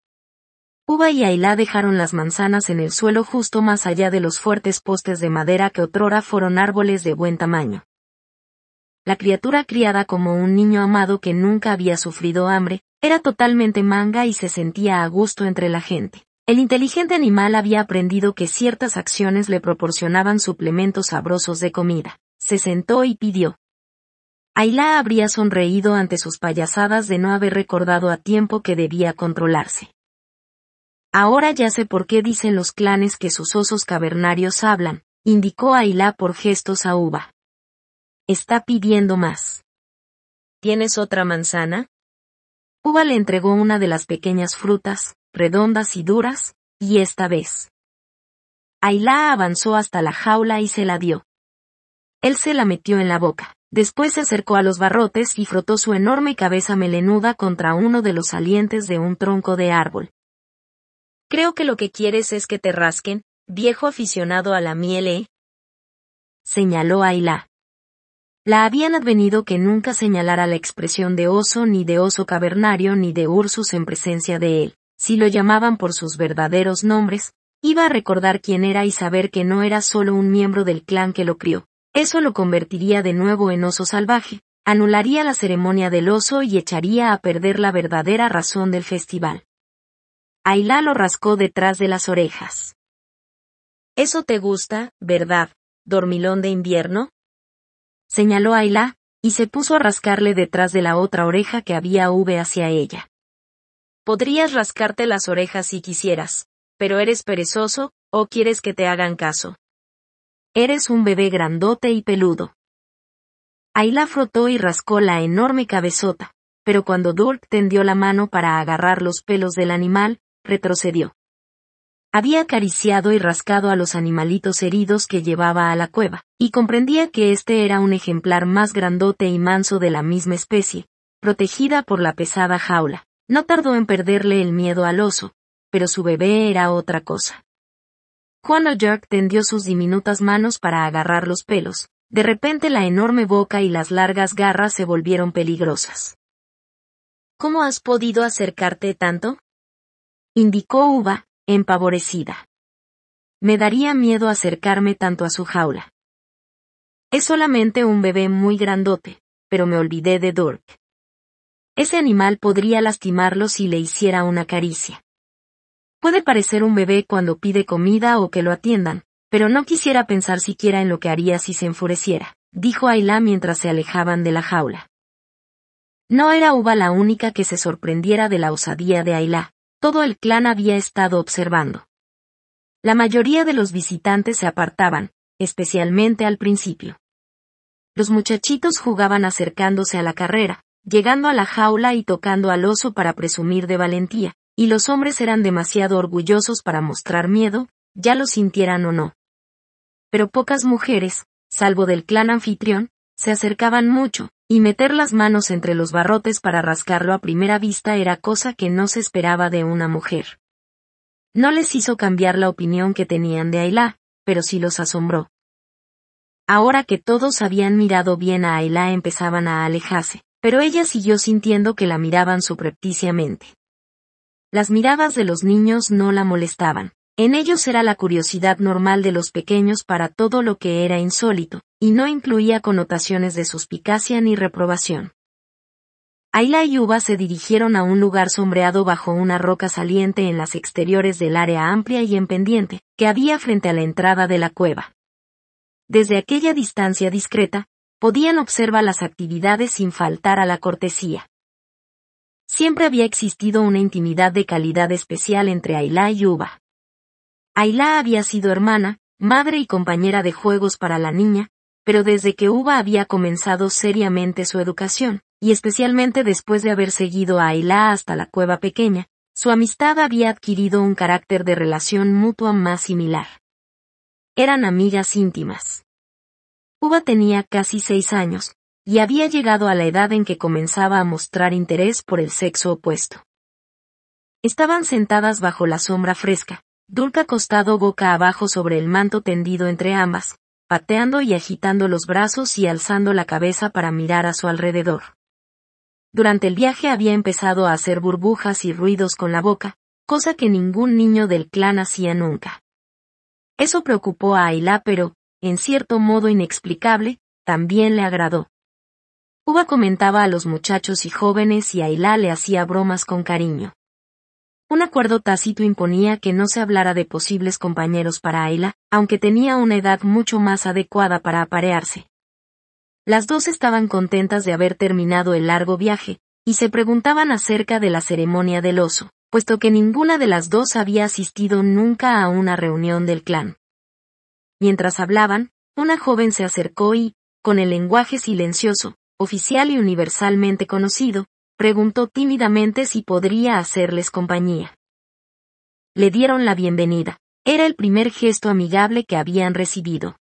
[SPEAKER 1] Uba y Ailá dejaron las manzanas en el suelo justo más allá de los fuertes postes de madera que otrora fueron árboles de buen tamaño la criatura criada como un niño amado que nunca había sufrido hambre, era totalmente manga y se sentía a gusto entre la gente. El inteligente animal había aprendido que ciertas acciones le proporcionaban suplementos sabrosos de comida. Se sentó y pidió. Ailá habría sonreído ante sus payasadas de no haber recordado a tiempo que debía controlarse. Ahora ya sé por qué dicen los clanes que sus osos cavernarios hablan, indicó Ailá por gestos a uva. Está pidiendo más. ¿Tienes otra manzana? Cuba le entregó una de las pequeñas frutas, redondas y duras, y esta vez. Ailá avanzó hasta la jaula y se la dio. Él se la metió en la boca. Después se acercó a los barrotes y frotó su enorme cabeza melenuda contra uno de los salientes de un tronco de árbol. Creo que lo que quieres es que te rasquen, viejo aficionado a la miel, ¿eh? señaló Aila. La habían advenido que nunca señalara la expresión de oso ni de oso cavernario ni de Ursus en presencia de él. Si lo llamaban por sus verdaderos nombres, iba a recordar quién era y saber que no era solo un miembro del clan que lo crió. Eso lo convertiría de nuevo en oso salvaje, anularía la ceremonia del oso y echaría a perder la verdadera razón del festival. Ailá lo rascó detrás de las orejas. Eso te gusta, ¿verdad, dormilón de invierno? señaló Ayla, y se puso a rascarle detrás de la otra oreja que había V hacia ella. Podrías rascarte las orejas si quisieras, pero eres perezoso, o quieres que te hagan caso. Eres un bebé grandote y peludo. Ayla frotó y rascó la enorme cabezota, pero cuando Dork tendió la mano para agarrar los pelos del animal, retrocedió. Había acariciado y rascado a los animalitos heridos que llevaba a la cueva, y comprendía que este era un ejemplar más grandote y manso de la misma especie, protegida por la pesada jaula. No tardó en perderle el miedo al oso, pero su bebé era otra cosa. Juan O'Jerk tendió sus diminutas manos para agarrar los pelos. De repente la enorme boca y las largas garras se volvieron peligrosas. ¿Cómo has podido acercarte tanto? indicó Uva, empavorecida. Me daría miedo acercarme tanto a su jaula. Es solamente un bebé muy grandote, pero me olvidé de Dork. Ese animal podría lastimarlo si le hiciera una caricia. Puede parecer un bebé cuando pide comida o que lo atiendan, pero no quisiera pensar siquiera en lo que haría si se enfureciera, dijo Ayla mientras se alejaban de la jaula. No era Uva la única que se sorprendiera de la osadía de Ayla todo el clan había estado observando. La mayoría de los visitantes se apartaban, especialmente al principio. Los muchachitos jugaban acercándose a la carrera, llegando a la jaula y tocando al oso para presumir de valentía, y los hombres eran demasiado orgullosos para mostrar miedo, ya lo sintieran o no. Pero pocas mujeres, salvo del clan anfitrión, se acercaban mucho, y meter las manos entre los barrotes para rascarlo a primera vista era cosa que no se esperaba de una mujer. No les hizo cambiar la opinión que tenían de Ayla, pero sí los asombró. Ahora que todos habían mirado bien a Ayla empezaban a alejarse, pero ella siguió sintiendo que la miraban suprepticiamente. Las miradas de los niños no la molestaban. En ellos era la curiosidad normal de los pequeños para todo lo que era insólito, y no incluía connotaciones de suspicacia ni reprobación. Aila y Yuva se dirigieron a un lugar sombreado bajo una roca saliente en las exteriores del área amplia y en pendiente, que había frente a la entrada de la cueva. Desde aquella distancia discreta, podían observar las actividades sin faltar a la cortesía. Siempre había existido una intimidad de calidad especial entre Aila y Yuva. Aila había sido hermana, madre y compañera de juegos para la niña, pero desde que Uva había comenzado seriamente su educación, y especialmente después de haber seguido a Aila hasta la cueva pequeña, su amistad había adquirido un carácter de relación mutua más similar. Eran amigas íntimas. Uva tenía casi seis años, y había llegado a la edad en que comenzaba a mostrar interés por el sexo opuesto. Estaban sentadas bajo la sombra fresca, Dulca acostado boca abajo sobre el manto tendido entre ambas, pateando y agitando los brazos y alzando la cabeza para mirar a su alrededor. Durante el viaje había empezado a hacer burbujas y ruidos con la boca, cosa que ningún niño del clan hacía nunca. Eso preocupó a Ailá pero, en cierto modo inexplicable, también le agradó. Uba comentaba a los muchachos y jóvenes y Ayla le hacía bromas con cariño. Un acuerdo tácito imponía que no se hablara de posibles compañeros para Ayla, aunque tenía una edad mucho más adecuada para aparearse. Las dos estaban contentas de haber terminado el largo viaje, y se preguntaban acerca de la ceremonia del oso, puesto que ninguna de las dos había asistido nunca a una reunión del clan. Mientras hablaban, una joven se acercó y, con el lenguaje silencioso, oficial y universalmente conocido, preguntó tímidamente si podría hacerles compañía. Le dieron la bienvenida. Era el primer gesto amigable que habían recibido.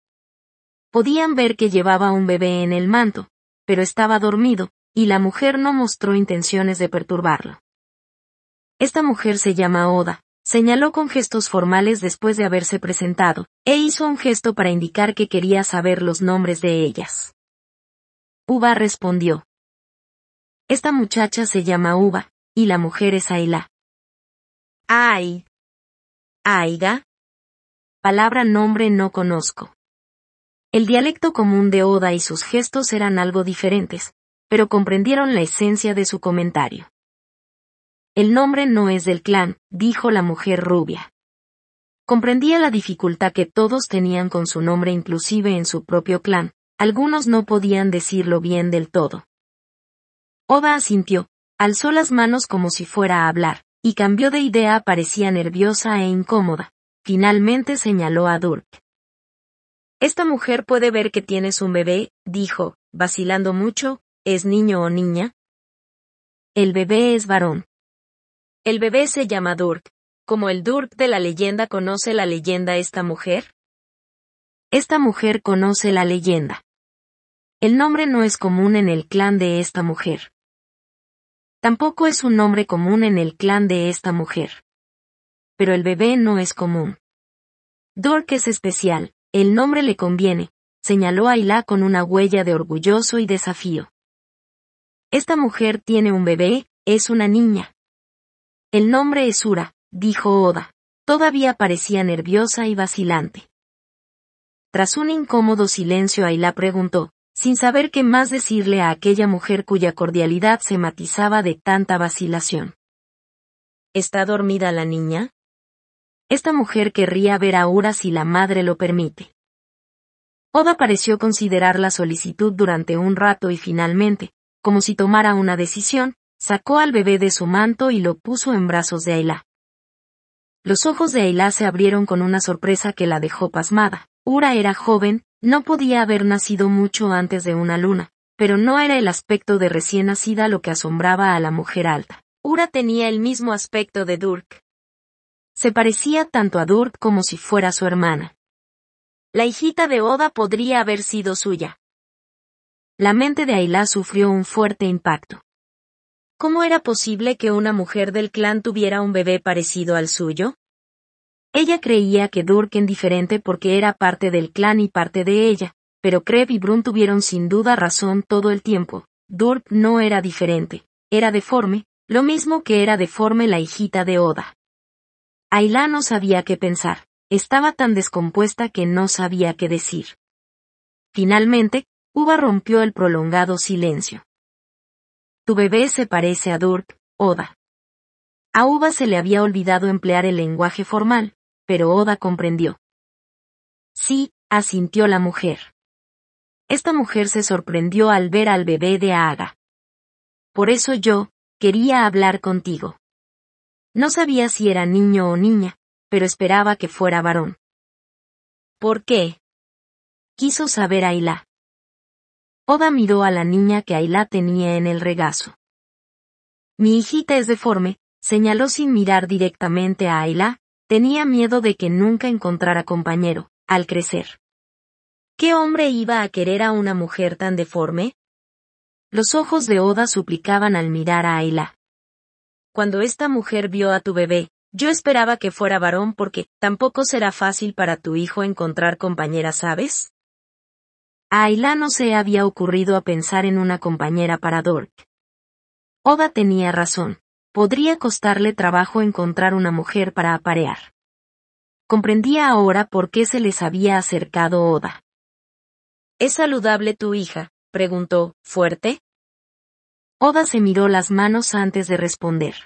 [SPEAKER 1] Podían ver que llevaba un bebé en el manto, pero estaba dormido, y la mujer no mostró intenciones de perturbarlo. Esta mujer se llama Oda, señaló con gestos formales después de haberse presentado, e hizo un gesto para indicar que quería saber los nombres de ellas. Uva respondió, esta muchacha se llama Uva, y la mujer es Aila». Ay. Aiga. Palabra nombre no conozco. El dialecto común de Oda y sus gestos eran algo diferentes, pero comprendieron la esencia de su comentario. El nombre no es del clan, dijo la mujer rubia. Comprendía la dificultad que todos tenían con su nombre inclusive en su propio clan, algunos no podían decirlo bien del todo. Oda asintió, alzó las manos como si fuera a hablar, y cambió de idea parecía nerviosa e incómoda. Finalmente señaló a Durk. Esta mujer puede ver que tienes un bebé, dijo, vacilando mucho, ¿es niño o niña? El bebé es varón. El bebé se llama Durk. ¿Como el Durk de la leyenda conoce la leyenda esta mujer? Esta mujer conoce la leyenda. El nombre no es común en el clan de esta mujer. Tampoco es un nombre común en el clan de esta mujer. Pero el bebé no es común. Dork es especial, el nombre le conviene, señaló Ayla con una huella de orgulloso y desafío. Esta mujer tiene un bebé, es una niña. El nombre es Ura, dijo Oda. Todavía parecía nerviosa y vacilante. Tras un incómodo silencio Ayla preguntó, sin saber qué más decirle a aquella mujer cuya cordialidad se matizaba de tanta vacilación. ¿Está dormida la niña? Esta mujer querría ver a Ura si la madre lo permite. Oda pareció considerar la solicitud durante un rato y finalmente, como si tomara una decisión, sacó al bebé de su manto y lo puso en brazos de Ayla. Los ojos de Ayla se abrieron con una sorpresa que la dejó pasmada. Ura era joven, no podía haber nacido mucho antes de una luna, pero no era el aspecto de recién nacida lo que asombraba a la mujer alta. Ura tenía el mismo aspecto de Durk. Se parecía tanto a Durk como si fuera su hermana. La hijita de Oda podría haber sido suya. La mente de Ailá sufrió un fuerte impacto. ¿Cómo era posible que una mujer del clan tuviera un bebé parecido al suyo? Ella creía que era diferente porque era parte del clan y parte de ella, pero Kreb y Brun tuvieron sin duda razón todo el tiempo. Durk no era diferente, era deforme, lo mismo que era deforme la hijita de Oda. Ayla no sabía qué pensar, estaba tan descompuesta que no sabía qué decir. Finalmente, Uva rompió el prolongado silencio. Tu bebé se parece a Durk, Oda. A Uva se le había olvidado emplear el lenguaje formal, pero Oda comprendió. Sí, asintió la mujer. Esta mujer se sorprendió al ver al bebé de Aga. Por eso yo, quería hablar contigo. No sabía si era niño o niña, pero esperaba que fuera varón. ¿Por qué? Quiso saber Aila. Oda miró a la niña que Aila tenía en el regazo. Mi hijita es deforme, señaló sin mirar directamente a Aila. Tenía miedo de que nunca encontrara compañero, al crecer. ¿Qué hombre iba a querer a una mujer tan deforme? Los ojos de Oda suplicaban al mirar a Ayla. Cuando esta mujer vio a tu bebé, yo esperaba que fuera varón porque tampoco será fácil para tu hijo encontrar compañera, ¿sabes? A Ayla no se había ocurrido a pensar en una compañera para Dork. Oda tenía razón podría costarle trabajo encontrar una mujer para aparear. Comprendía ahora por qué se les había acercado Oda. ¿Es saludable tu hija? preguntó, fuerte. Oda se miró las manos antes de responder.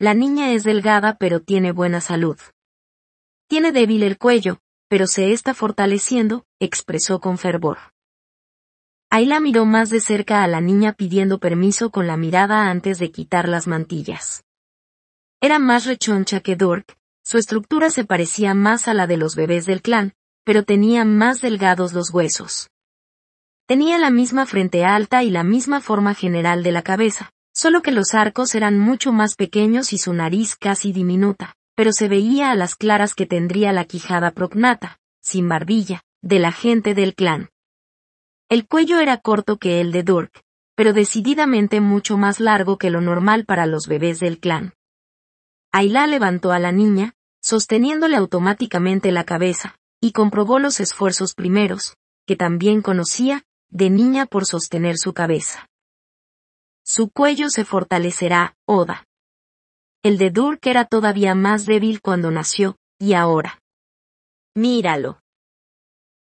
[SPEAKER 1] La niña es delgada pero tiene buena salud. Tiene débil el cuello, pero se está fortaleciendo, expresó con fervor. Ayla miró más de cerca a la niña pidiendo permiso con la mirada antes de quitar las mantillas. Era más rechoncha que Dork, su estructura se parecía más a la de los bebés del clan, pero tenía más delgados los huesos. Tenía la misma frente alta y la misma forma general de la cabeza, solo que los arcos eran mucho más pequeños y su nariz casi diminuta, pero se veía a las claras que tendría la quijada prognata, sin barbilla, de la gente del clan. El cuello era corto que el de Durk, pero decididamente mucho más largo que lo normal para los bebés del clan. Ayla levantó a la niña, sosteniéndole automáticamente la cabeza, y comprobó los esfuerzos primeros, que también conocía, de niña por sostener su cabeza. Su cuello se fortalecerá, Oda. El de Durk era todavía más débil cuando nació, y ahora. Míralo.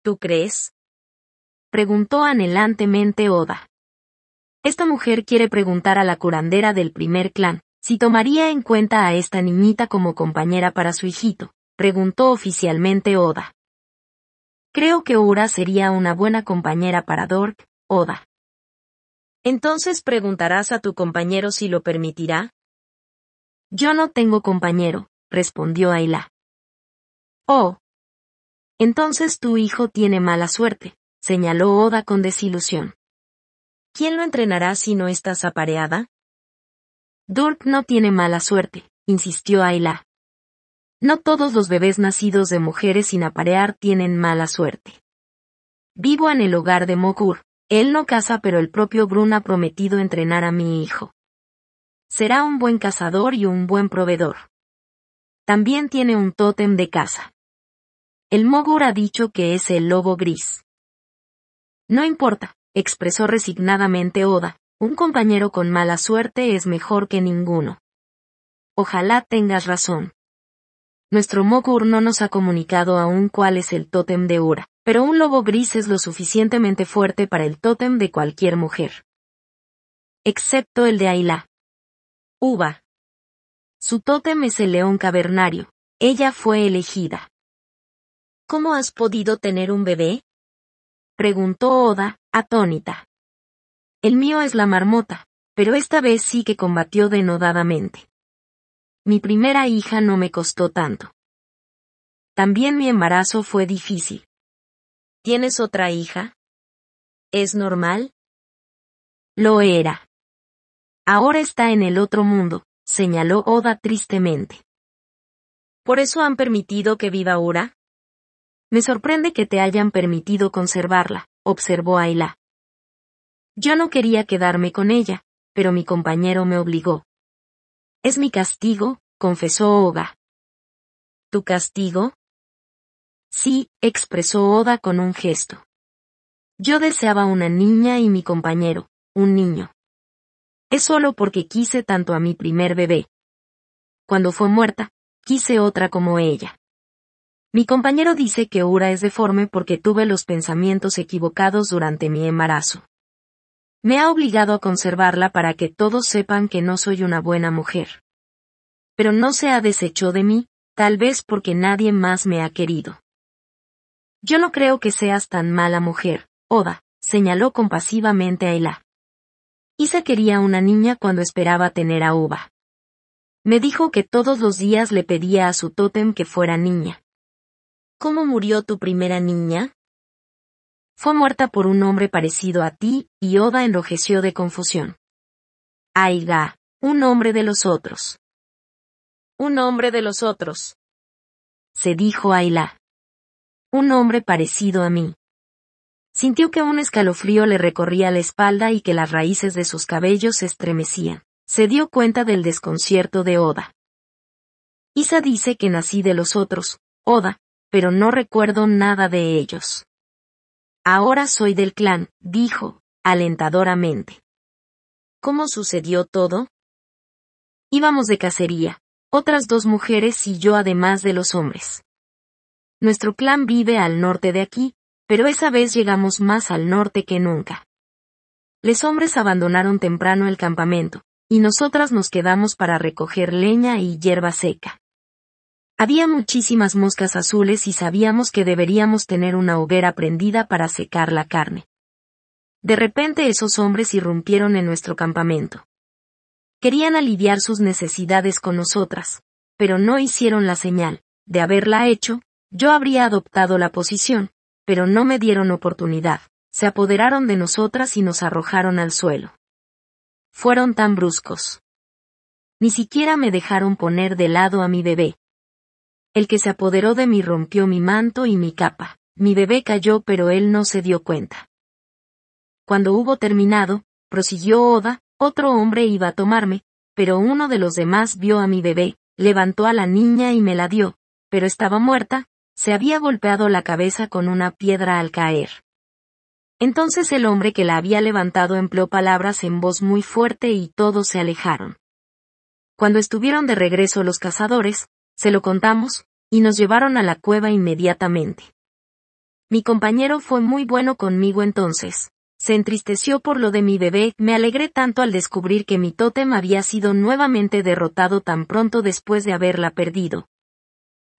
[SPEAKER 1] ¿Tú crees? preguntó anhelantemente Oda. Esta mujer quiere preguntar a la curandera del primer clan, si tomaría en cuenta a esta niñita como compañera para su hijito, preguntó oficialmente Oda. Creo que Ura sería una buena compañera para Dork, Oda. Entonces preguntarás a tu compañero si lo permitirá. Yo no tengo compañero, respondió Ayla. Oh. Entonces tu hijo tiene mala suerte, señaló Oda con desilusión. ¿Quién lo entrenará si no estás apareada? Durk no tiene mala suerte, insistió Ayla. No todos los bebés nacidos de mujeres sin aparear tienen mala suerte. Vivo en el hogar de Mogur. él no caza pero el propio Brun ha prometido entrenar a mi hijo. Será un buen cazador y un buen proveedor. También tiene un tótem de caza. El Mogur ha dicho que es el lobo gris. No importa, expresó resignadamente Oda, un compañero con mala suerte es mejor que ninguno. Ojalá tengas razón. Nuestro Mogur no nos ha comunicado aún cuál es el tótem de Ura, pero un lobo gris es lo suficientemente fuerte para el tótem de cualquier mujer. Excepto el de Aila. Uva. Su tótem es el león cavernario. Ella fue elegida. ¿Cómo has podido tener un bebé? preguntó Oda, atónita. El mío es la marmota, pero esta vez sí que combatió denodadamente. Mi primera hija no me costó tanto. También mi embarazo fue difícil. ¿Tienes otra hija? ¿Es normal? Lo era. Ahora está en el otro mundo, señaló Oda tristemente. ¿Por eso han permitido que viva ahora. Me sorprende que te hayan permitido conservarla, observó Ayla. Yo no quería quedarme con ella, pero mi compañero me obligó. Es mi castigo, confesó Oga. ¿Tu castigo? Sí, expresó Oda con un gesto. Yo deseaba una niña y mi compañero, un niño. Es solo porque quise tanto a mi primer bebé. Cuando fue muerta, quise otra como ella. Mi compañero dice que Ura es deforme porque tuve los pensamientos equivocados durante mi embarazo. Me ha obligado a conservarla para que todos sepan que no soy una buena mujer. Pero no se ha deshecho de mí, tal vez porque nadie más me ha querido. Yo no creo que seas tan mala mujer, Oda, señaló compasivamente a Ela. Isa quería una niña cuando esperaba tener a Uva. Me dijo que todos los días le pedía a su tótem que fuera niña. ¿Cómo murió tu primera niña? Fue muerta por un hombre parecido a ti, y Oda enrojeció de confusión. Aiga, un hombre de los otros. Un hombre de los otros. Se dijo Aila. Un hombre parecido a mí. Sintió que un escalofrío le recorría la espalda y que las raíces de sus cabellos se estremecían. Se dio cuenta del desconcierto de Oda. Isa dice que nací de los otros, Oda, pero no recuerdo nada de ellos. Ahora soy del clan, dijo, alentadoramente. ¿Cómo sucedió todo? Íbamos de cacería, otras dos mujeres y yo además de los hombres. Nuestro clan vive al norte de aquí, pero esa vez llegamos más al norte que nunca. Los hombres abandonaron temprano el campamento, y nosotras nos quedamos para recoger leña y hierba seca. Había muchísimas moscas azules y sabíamos que deberíamos tener una hoguera prendida para secar la carne. De repente esos hombres irrumpieron en nuestro campamento. Querían aliviar sus necesidades con nosotras, pero no hicieron la señal. De haberla hecho, yo habría adoptado la posición, pero no me dieron oportunidad. Se apoderaron de nosotras y nos arrojaron al suelo. Fueron tan bruscos. Ni siquiera me dejaron poner de lado a mi bebé, el que se apoderó de mí rompió mi manto y mi capa. Mi bebé cayó pero él no se dio cuenta. Cuando hubo terminado, prosiguió Oda, otro hombre iba a tomarme, pero uno de los demás vio a mi bebé, levantó a la niña y me la dio, pero estaba muerta, se había golpeado la cabeza con una piedra al caer. Entonces el hombre que la había levantado empleó palabras en voz muy fuerte y todos se alejaron. Cuando estuvieron de regreso los cazadores, se lo contamos, y nos llevaron a la cueva inmediatamente. Mi compañero fue muy bueno conmigo entonces. Se entristeció por lo de mi bebé, me alegré tanto al descubrir que mi tótem había sido nuevamente derrotado tan pronto después de haberla perdido.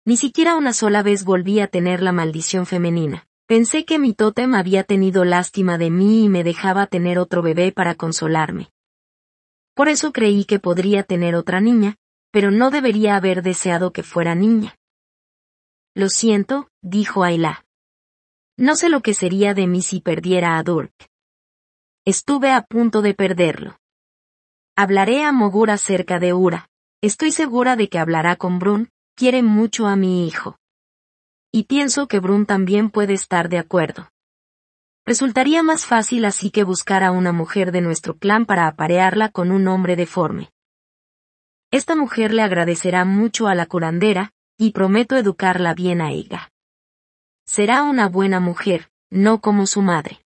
[SPEAKER 1] Ni siquiera una sola vez volví a tener la maldición femenina. Pensé que mi tótem había tenido lástima de mí y me dejaba tener otro bebé para consolarme. Por eso creí que podría tener otra niña, pero no debería haber deseado que fuera niña. Lo siento, dijo Ayla. No sé lo que sería de mí si perdiera a Durk. Estuve a punto de perderlo. Hablaré a Mogura acerca de Ura. Estoy segura de que hablará con Brun, quiere mucho a mi hijo. Y pienso que Brun también puede estar de acuerdo. Resultaría más fácil así que buscar a una mujer de nuestro clan para aparearla con un hombre deforme. Esta mujer le agradecerá mucho a la curandera, y prometo educarla bien a ella. Será una buena mujer, no como su madre.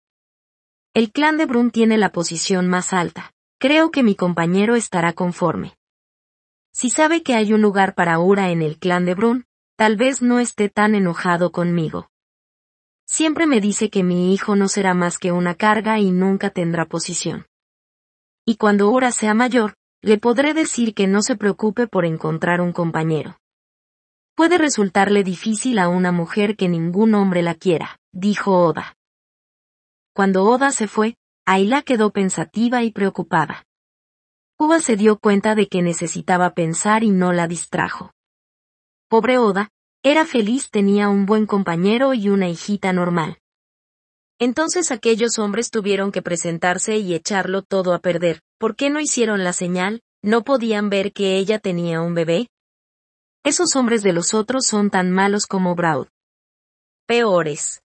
[SPEAKER 1] El clan de Brun tiene la posición más alta. Creo que mi compañero estará conforme. Si sabe que hay un lugar para Ura en el clan de Brun, tal vez no esté tan enojado conmigo. Siempre me dice que mi hijo no será más que una carga y nunca tendrá posición. Y cuando Ura sea mayor, le podré decir que no se preocupe por encontrar un compañero. Puede resultarle difícil a una mujer que ningún hombre la quiera, dijo Oda. Cuando Oda se fue, Ayla quedó pensativa y preocupada. Cuba se dio cuenta de que necesitaba pensar y no la distrajo. Pobre Oda, era feliz, tenía un buen compañero y una hijita normal. Entonces aquellos hombres tuvieron que presentarse y echarlo todo a perder, ¿por qué no hicieron la señal? ¿No podían ver que ella tenía un bebé? Esos hombres de los otros son tan malos como Braud. Peores.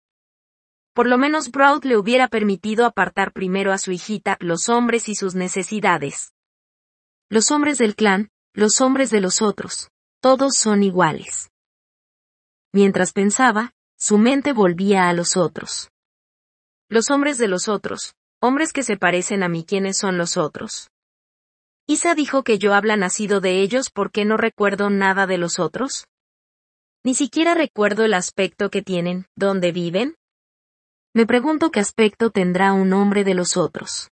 [SPEAKER 1] Por lo menos Braud le hubiera permitido apartar primero a su hijita los hombres y sus necesidades. Los hombres del clan, los hombres de los otros, todos son iguales. Mientras pensaba, su mente volvía a los otros. Los hombres de los otros, hombres que se parecen a mí ¿quiénes son los otros. Isa dijo que yo habla nacido de ellos porque no recuerdo nada de los otros. Ni siquiera recuerdo el aspecto que tienen, dónde viven. Me pregunto qué aspecto tendrá un hombre de los otros.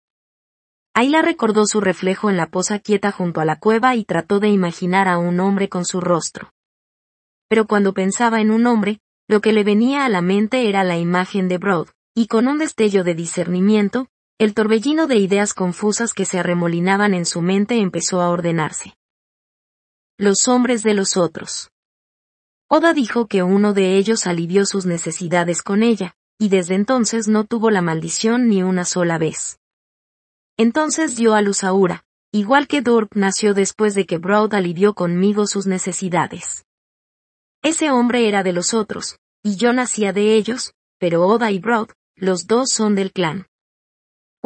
[SPEAKER 1] Ayla recordó su reflejo en la posa quieta junto a la cueva y trató de imaginar a un hombre con su rostro. Pero cuando pensaba en un hombre, lo que le venía a la mente era la imagen de Broad, y con un destello de discernimiento, el torbellino de ideas confusas que se arremolinaban en su mente empezó a ordenarse. Los hombres de los otros. Oda dijo que uno de ellos alivió sus necesidades con ella, y desde entonces no tuvo la maldición ni una sola vez. Entonces dio a luz a igual que Dorp nació después de que Broad alivió conmigo sus necesidades. Ese hombre era de los otros, y yo nacía de ellos, pero Oda y Broad, los dos son del clan.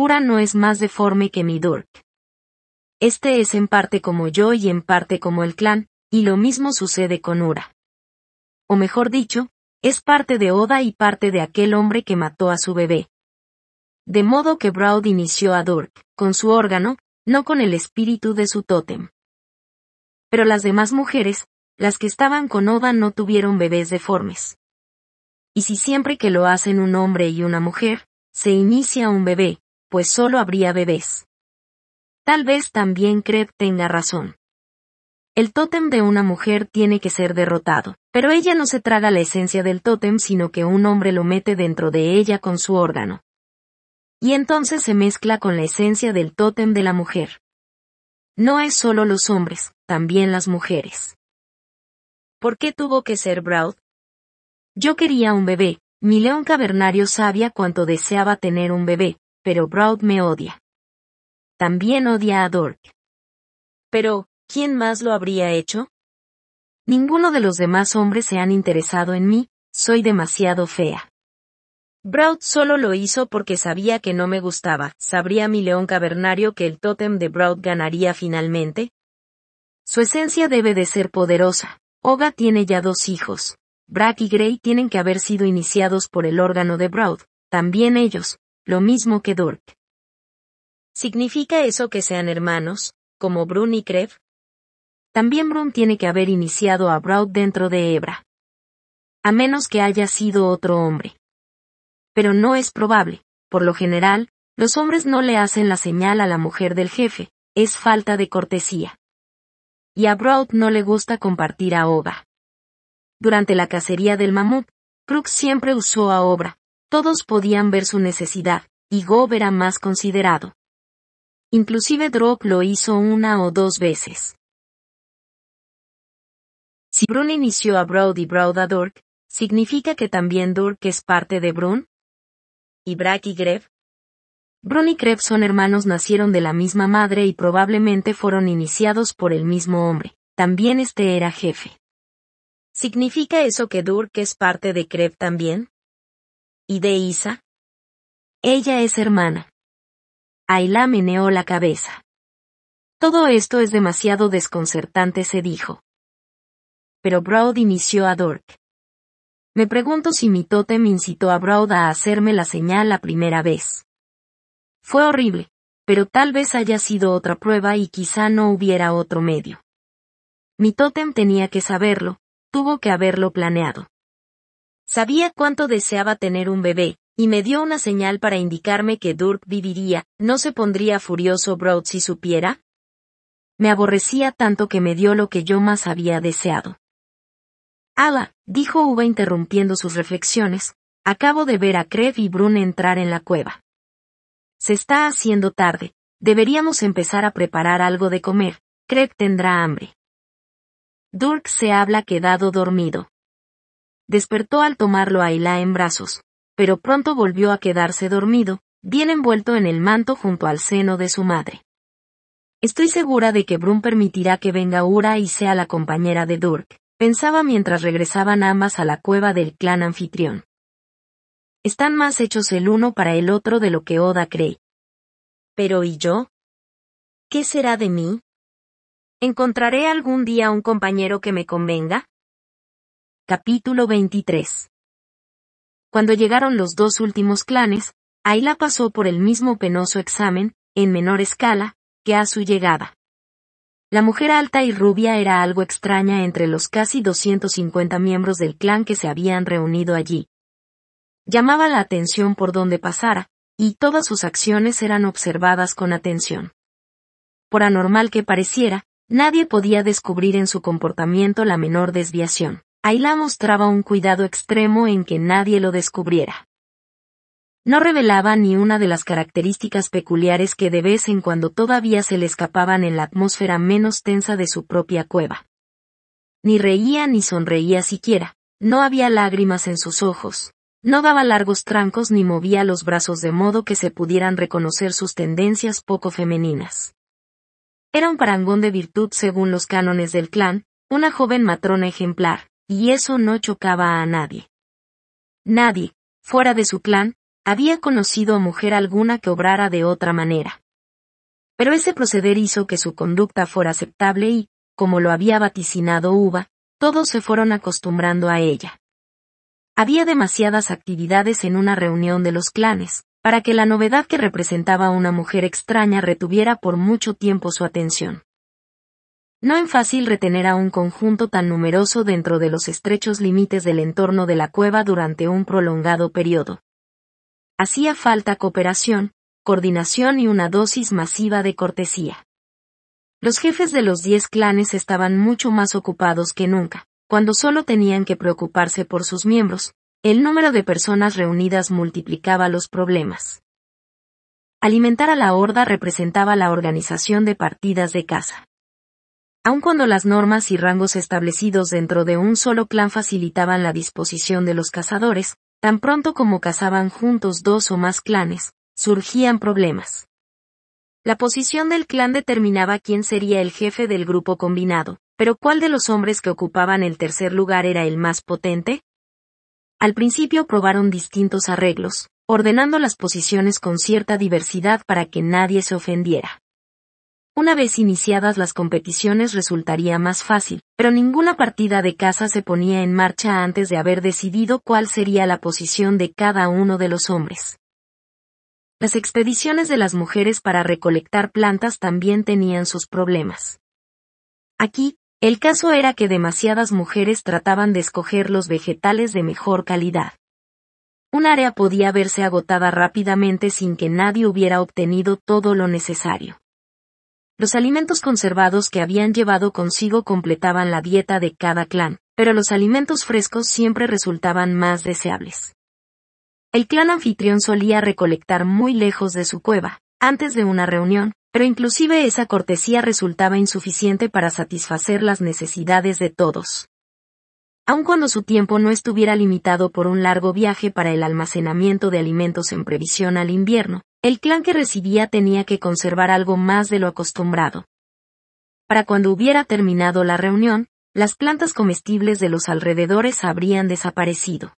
[SPEAKER 1] Ura no es más deforme que mi Durk. Este es en parte como yo y en parte como el clan, y lo mismo sucede con Ura. O mejor dicho, es parte de Oda y parte de aquel hombre que mató a su bebé. De modo que Broad inició a Durk, con su órgano, no con el espíritu de su tótem. Pero las demás mujeres, las que estaban con Oda no tuvieron bebés deformes. Y si siempre que lo hacen un hombre y una mujer, se inicia un bebé, pues solo habría bebés. Tal vez también Kreb tenga razón. El tótem de una mujer tiene que ser derrotado, pero ella no se traga la esencia del tótem sino que un hombre lo mete dentro de ella con su órgano. Y entonces se mezcla con la esencia del tótem de la mujer. No es solo los hombres, también las mujeres. ¿Por qué tuvo que ser Braut? Yo quería un bebé, mi león cavernario sabía cuánto deseaba tener un bebé, pero Broad me odia. También odia a Dork. Pero, ¿quién más lo habría hecho? Ninguno de los demás hombres se han interesado en mí, soy demasiado fea. Broad solo lo hizo porque sabía que no me gustaba. ¿Sabría mi león cavernario que el tótem de Broad ganaría finalmente? Su esencia debe de ser poderosa. Oga tiene ya dos hijos. Brack y Gray tienen que haber sido iniciados por el órgano de Broad. También ellos, lo mismo que Dirk. ¿Significa eso que sean hermanos, como Brun y Krev? También Brun tiene que haber iniciado a Braut dentro de Ebra. A menos que haya sido otro hombre. Pero no es probable, por lo general, los hombres no le hacen la señal a la mujer del jefe, es falta de cortesía. Y a Braut no le gusta compartir a Ova. Durante la cacería del mamut, Crook siempre usó a Obra, todos podían ver su necesidad, y Gob era más considerado. Inclusive Drog lo hizo una o dos veces. Si Brun inició a Broad y Broad a Dork, ¿significa que también Dork es parte de Brun? ¿Y Brack y Grev? Brun y Greb son hermanos nacieron de la misma madre y probablemente fueron iniciados por el mismo hombre. También este era jefe. ¿Significa eso que Durk es parte de Kreb también? ¿Y de Isa? Ella es hermana. Ayla meneó la cabeza. Todo esto es demasiado desconcertante, se dijo. Pero Broad inició a Dork. Me pregunto si mi tótem incitó a Broad a hacerme la señal la primera vez. Fue horrible, pero tal vez haya sido otra prueba y quizá no hubiera otro medio. Mi tótem tenía que saberlo, tuvo que haberlo planeado. Sabía cuánto deseaba tener un bebé, y me dio una señal para indicarme que Dirk viviría, ¿no se pondría furioso Broad si supiera? Me aborrecía tanto que me dio lo que yo más había deseado. Ala, dijo Uva interrumpiendo sus reflexiones, acabo de ver a Krev y Brun entrar en la cueva. Se está haciendo tarde, deberíamos empezar a preparar algo de comer, Krev tendrá hambre. Durk se habla quedado dormido. Despertó al tomarlo a en brazos, pero pronto volvió a quedarse dormido, bien envuelto en el manto junto al seno de su madre. Estoy segura de que Brum permitirá que venga Ura y sea la compañera de Durk, pensaba mientras regresaban ambas a la cueva del clan anfitrión. Están más hechos el uno para el otro de lo que Oda cree. Pero ¿y yo? ¿Qué será de mí? ¿Encontraré algún día un compañero que me convenga? Capítulo 23 Cuando llegaron los dos últimos clanes, Ayla pasó por el mismo penoso examen, en menor escala, que a su llegada. La mujer alta y rubia era algo extraña entre los casi 250 miembros del clan que se habían reunido allí. Llamaba la atención por donde pasara, y todas sus acciones eran observadas con atención. Por anormal que pareciera, nadie podía descubrir en su comportamiento la menor desviación. Ayla mostraba un cuidado extremo en que nadie lo descubriera. No revelaba ni una de las características peculiares que de vez en cuando todavía se le escapaban en la atmósfera menos tensa de su propia cueva. Ni reía ni sonreía siquiera, no había lágrimas en sus ojos, no daba largos trancos ni movía los brazos de modo que se pudieran reconocer sus tendencias poco femeninas. Era un parangón de virtud según los cánones del clan, una joven matrona ejemplar, y eso no chocaba a nadie. Nadie, fuera de su clan, había conocido a mujer alguna que obrara de otra manera. Pero ese proceder hizo que su conducta fuera aceptable y, como lo había vaticinado Uva, todos se fueron acostumbrando a ella. Había demasiadas actividades en una reunión de los clanes, para que la novedad que representaba una mujer extraña retuviera por mucho tiempo su atención. No es fácil retener a un conjunto tan numeroso dentro de los estrechos límites del entorno de la cueva durante un prolongado periodo. Hacía falta cooperación, coordinación y una dosis masiva de cortesía. Los jefes de los diez clanes estaban mucho más ocupados que nunca, cuando solo tenían que preocuparse por sus miembros, el número de personas reunidas multiplicaba los problemas. Alimentar a la horda representaba la organización de partidas de caza. Aun cuando las normas y rangos establecidos dentro de un solo clan facilitaban la disposición de los cazadores, tan pronto como cazaban juntos dos o más clanes, surgían problemas. La posición del clan determinaba quién sería el jefe del grupo combinado, pero ¿cuál de los hombres que ocupaban el tercer lugar era el más potente? Al principio probaron distintos arreglos, ordenando las posiciones con cierta diversidad para que nadie se ofendiera. Una vez iniciadas las competiciones resultaría más fácil, pero ninguna partida de caza se ponía en marcha antes de haber decidido cuál sería la posición de cada uno de los hombres. Las expediciones de las mujeres para recolectar plantas también tenían sus problemas. Aquí, el caso era que demasiadas mujeres trataban de escoger los vegetales de mejor calidad. Un área podía verse agotada rápidamente sin que nadie hubiera obtenido todo lo necesario. Los alimentos conservados que habían llevado consigo completaban la dieta de cada clan, pero los alimentos frescos siempre resultaban más deseables. El clan anfitrión solía recolectar muy lejos de su cueva, antes de una reunión, pero inclusive esa cortesía resultaba insuficiente para satisfacer las necesidades de todos aun cuando su tiempo no estuviera limitado por un largo viaje para el almacenamiento de alimentos en previsión al invierno, el clan que recibía tenía que conservar algo más de lo acostumbrado. Para cuando hubiera terminado la reunión, las plantas comestibles de los alrededores habrían desaparecido.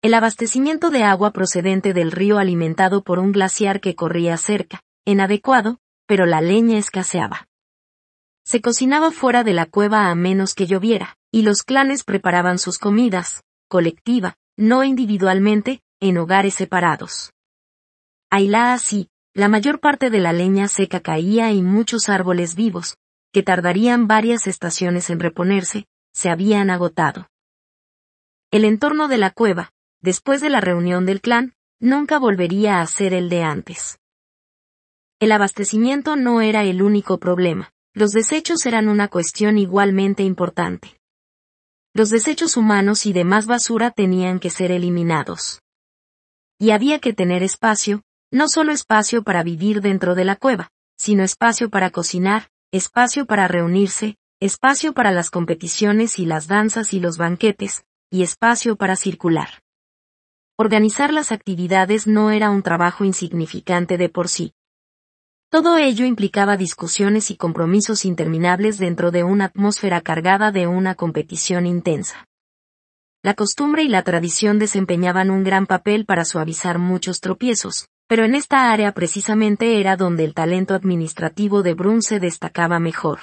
[SPEAKER 1] El abastecimiento de agua procedente del río alimentado por un glaciar que corría cerca, adecuado, pero la leña escaseaba. Se cocinaba fuera de la cueva a menos que lloviera, y los clanes preparaban sus comidas, colectiva, no individualmente, en hogares separados. Ailá así, la mayor parte de la leña seca caía y muchos árboles vivos, que tardarían varias estaciones en reponerse, se habían agotado. El entorno de la cueva, después de la reunión del clan, nunca volvería a ser el de antes. El abastecimiento no era el único problema. Los desechos eran una cuestión igualmente importante. Los desechos humanos y demás basura tenían que ser eliminados. Y había que tener espacio, no solo espacio para vivir dentro de la cueva, sino espacio para cocinar, espacio para reunirse, espacio para las competiciones y las danzas y los banquetes, y espacio para circular. Organizar las actividades no era un trabajo insignificante de por sí, todo ello implicaba discusiones y compromisos interminables dentro de una atmósfera cargada de una competición intensa. La costumbre y la tradición desempeñaban un gran papel para suavizar muchos tropiezos, pero en esta área precisamente era donde el talento administrativo de Brun se destacaba mejor.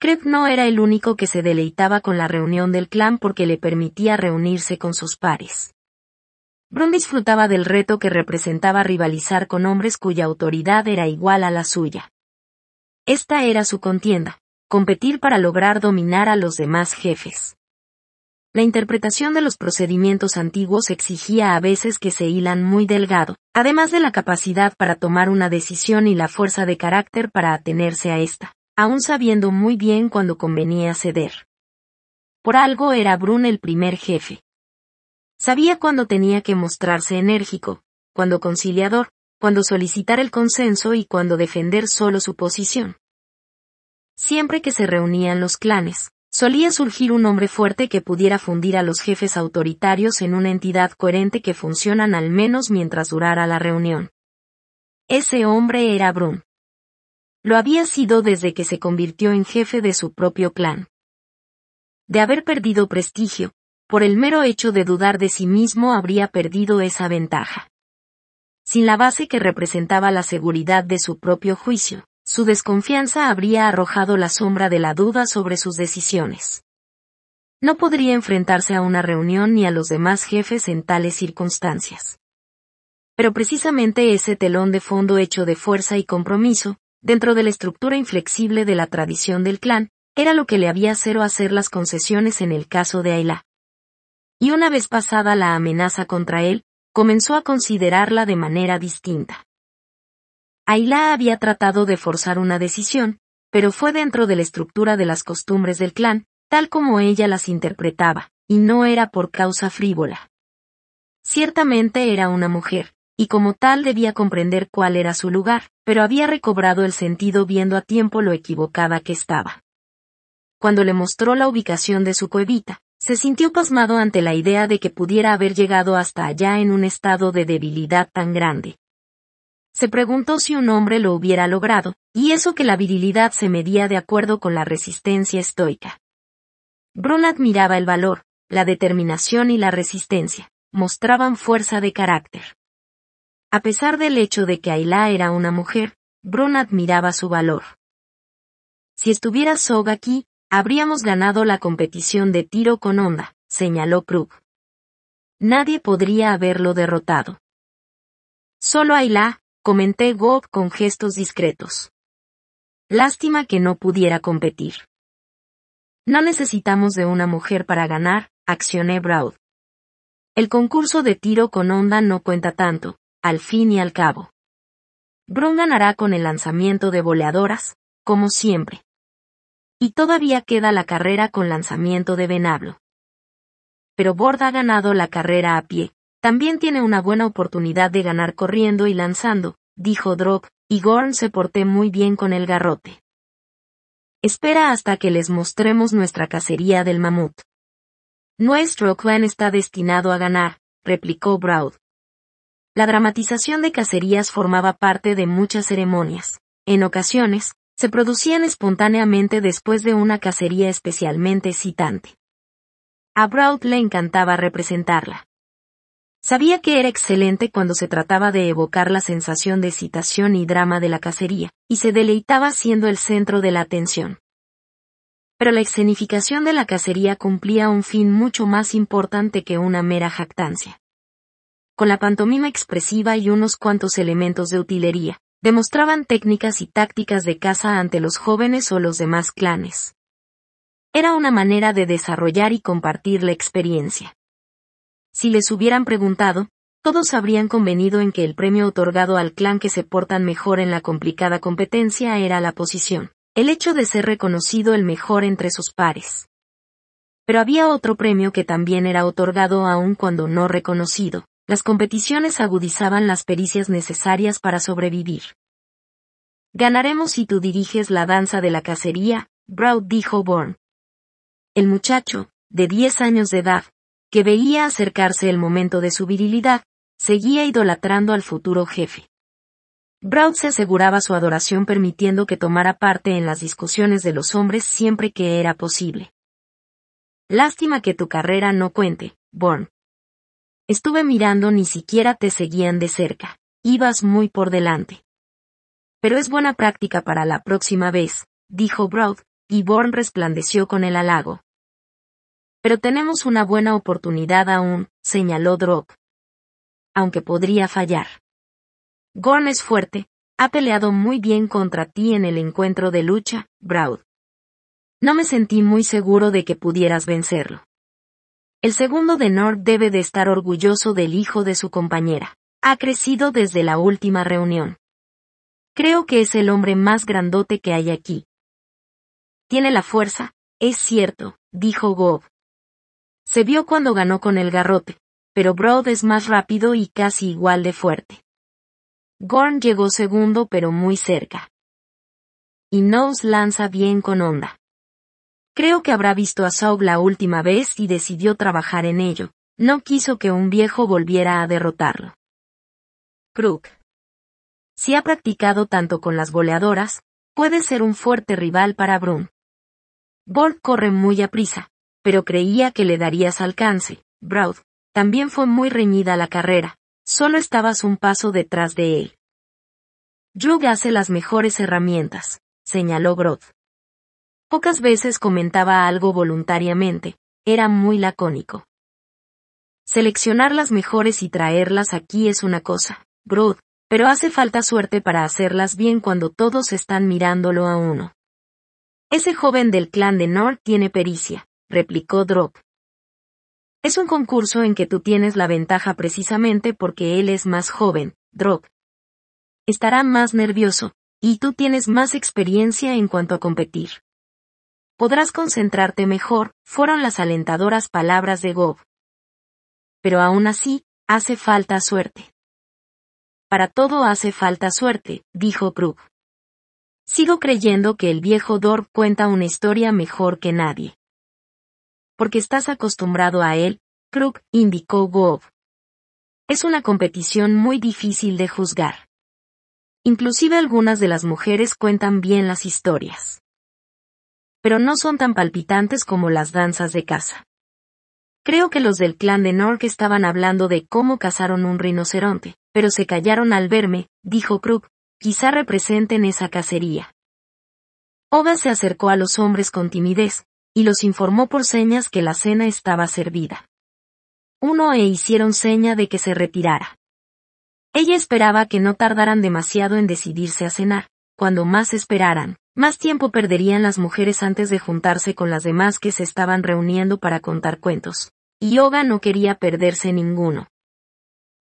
[SPEAKER 1] Kreb no era el único que se deleitaba con la reunión del clan porque le permitía reunirse con sus pares. Brun disfrutaba del reto que representaba rivalizar con hombres cuya autoridad era igual a la suya. Esta era su contienda, competir para lograr dominar a los demás jefes. La interpretación de los procedimientos antiguos exigía a veces que se hilan muy delgado, además de la capacidad para tomar una decisión y la fuerza de carácter para atenerse a esta, aun sabiendo muy bien cuándo convenía ceder. Por algo era Brun el primer jefe, Sabía cuándo tenía que mostrarse enérgico, cuando conciliador, cuando solicitar el consenso y cuando defender solo su posición. Siempre que se reunían los clanes, solía surgir un hombre fuerte que pudiera fundir a los jefes autoritarios en una entidad coherente que funcionan al menos mientras durara la reunión. Ese hombre era Brun. Lo había sido desde que se convirtió en jefe de su propio clan. De haber perdido prestigio, por el mero hecho de dudar de sí mismo habría perdido esa ventaja. Sin la base que representaba la seguridad de su propio juicio, su desconfianza habría arrojado la sombra de la duda sobre sus decisiones. No podría enfrentarse a una reunión ni a los demás jefes en tales circunstancias. Pero precisamente ese telón de fondo hecho de fuerza y compromiso, dentro de la estructura inflexible de la tradición del clan, era lo que le había cero hacer las concesiones en el caso de Ayla y una vez pasada la amenaza contra él, comenzó a considerarla de manera distinta. Aila había tratado de forzar una decisión, pero fue dentro de la estructura de las costumbres del clan, tal como ella las interpretaba, y no era por causa frívola. Ciertamente era una mujer, y como tal debía comprender cuál era su lugar, pero había recobrado el sentido viendo a tiempo lo equivocada que estaba. Cuando le mostró la ubicación de su cuevita, se sintió pasmado ante la idea de que pudiera haber llegado hasta allá en un estado de debilidad tan grande. Se preguntó si un hombre lo hubiera logrado, y eso que la virilidad se medía de acuerdo con la resistencia estoica. Bron admiraba el valor, la determinación y la resistencia, mostraban fuerza de carácter. A pesar del hecho de que Ayla era una mujer, Bron admiraba su valor. Si estuviera Sog aquí, Habríamos ganado la competición de tiro con onda, señaló Krug. Nadie podría haberlo derrotado. Solo Ayla, comenté Gob con gestos discretos. Lástima que no pudiera competir. No necesitamos de una mujer para ganar, accioné Braud. El concurso de tiro con onda no cuenta tanto, al fin y al cabo. Brown ganará con el lanzamiento de boleadoras, como siempre. Y todavía queda la carrera con lanzamiento de venablo. Pero Borda ha ganado la carrera a pie. También tiene una buena oportunidad de ganar corriendo y lanzando, dijo Drog, y Gorn se porté muy bien con el garrote. Espera hasta que les mostremos nuestra cacería del mamut. Nuestro clan está destinado a ganar, replicó Broad. La dramatización de cacerías formaba parte de muchas ceremonias. En ocasiones, se producían espontáneamente después de una cacería especialmente excitante. A Braut le encantaba representarla. Sabía que era excelente cuando se trataba de evocar la sensación de excitación y drama de la cacería, y se deleitaba siendo el centro de la atención. Pero la escenificación de la cacería cumplía un fin mucho más importante que una mera jactancia. Con la pantomima expresiva y unos cuantos elementos de utilería, demostraban técnicas y tácticas de caza ante los jóvenes o los demás clanes. Era una manera de desarrollar y compartir la experiencia. Si les hubieran preguntado, todos habrían convenido en que el premio otorgado al clan que se portan mejor en la complicada competencia era la posición, el hecho de ser reconocido el mejor entre sus pares. Pero había otro premio que también era otorgado aun cuando no reconocido, las competiciones agudizaban las pericias necesarias para sobrevivir. Ganaremos si tú diriges la danza de la cacería, Brown dijo Bourne. El muchacho, de 10 años de edad, que veía acercarse el momento de su virilidad, seguía idolatrando al futuro jefe. Brown se aseguraba su adoración permitiendo que tomara parte en las discusiones de los hombres siempre que era posible. Lástima que tu carrera no cuente, Bourne. Estuve mirando, ni siquiera te seguían de cerca. Ibas muy por delante. Pero es buena práctica para la próxima vez, dijo Broad, y Born resplandeció con el halago. Pero tenemos una buena oportunidad aún, señaló Drog. Aunque podría fallar. Gorn es fuerte, ha peleado muy bien contra ti en el encuentro de lucha, Broad. No me sentí muy seguro de que pudieras vencerlo. El segundo de Nord debe de estar orgulloso del hijo de su compañera. Ha crecido desde la última reunión. Creo que es el hombre más grandote que hay aquí. Tiene la fuerza, es cierto, dijo Gob. Se vio cuando ganó con el garrote, pero Broad es más rápido y casi igual de fuerte. Gorn llegó segundo pero muy cerca. Y Nose lanza bien con onda. Creo que habrá visto a Saul la última vez y decidió trabajar en ello. No quiso que un viejo volviera a derrotarlo. Crook. Si ha practicado tanto con las goleadoras, puede ser un fuerte rival para Brun. Bolt corre muy a prisa, pero creía que le darías alcance. Broad. También fue muy reñida la carrera, solo estabas un paso detrás de él. Jug hace las mejores herramientas, señaló Broad. Pocas veces comentaba algo voluntariamente, era muy lacónico. Seleccionar las mejores y traerlas aquí es una cosa, Brood, pero hace falta suerte para hacerlas bien cuando todos están mirándolo a uno. Ese joven del clan de Nord tiene pericia, replicó Drog. Es un concurso en que tú tienes la ventaja precisamente porque él es más joven, Drog. Estará más nervioso, y tú tienes más experiencia en cuanto a competir podrás concentrarte mejor, fueron las alentadoras palabras de Gob. Pero aún así, hace falta suerte. Para todo hace falta suerte, dijo Krug. Sigo creyendo que el viejo Dorb cuenta una historia mejor que nadie. Porque estás acostumbrado a él, Krug, indicó Gob. Es una competición muy difícil de juzgar. Inclusive algunas de las mujeres cuentan bien las historias pero no son tan palpitantes como las danzas de caza. Creo que los del clan de Nork estaban hablando de cómo cazaron un rinoceronte, pero se callaron al verme, dijo Krug, quizá representen esa cacería. Ova se acercó a los hombres con timidez, y los informó por señas que la cena estaba servida. Uno e hicieron seña de que se retirara. Ella esperaba que no tardaran demasiado en decidirse a cenar, cuando más esperaran, más tiempo perderían las mujeres antes de juntarse con las demás que se estaban reuniendo para contar cuentos. Y Yoga no quería perderse ninguno.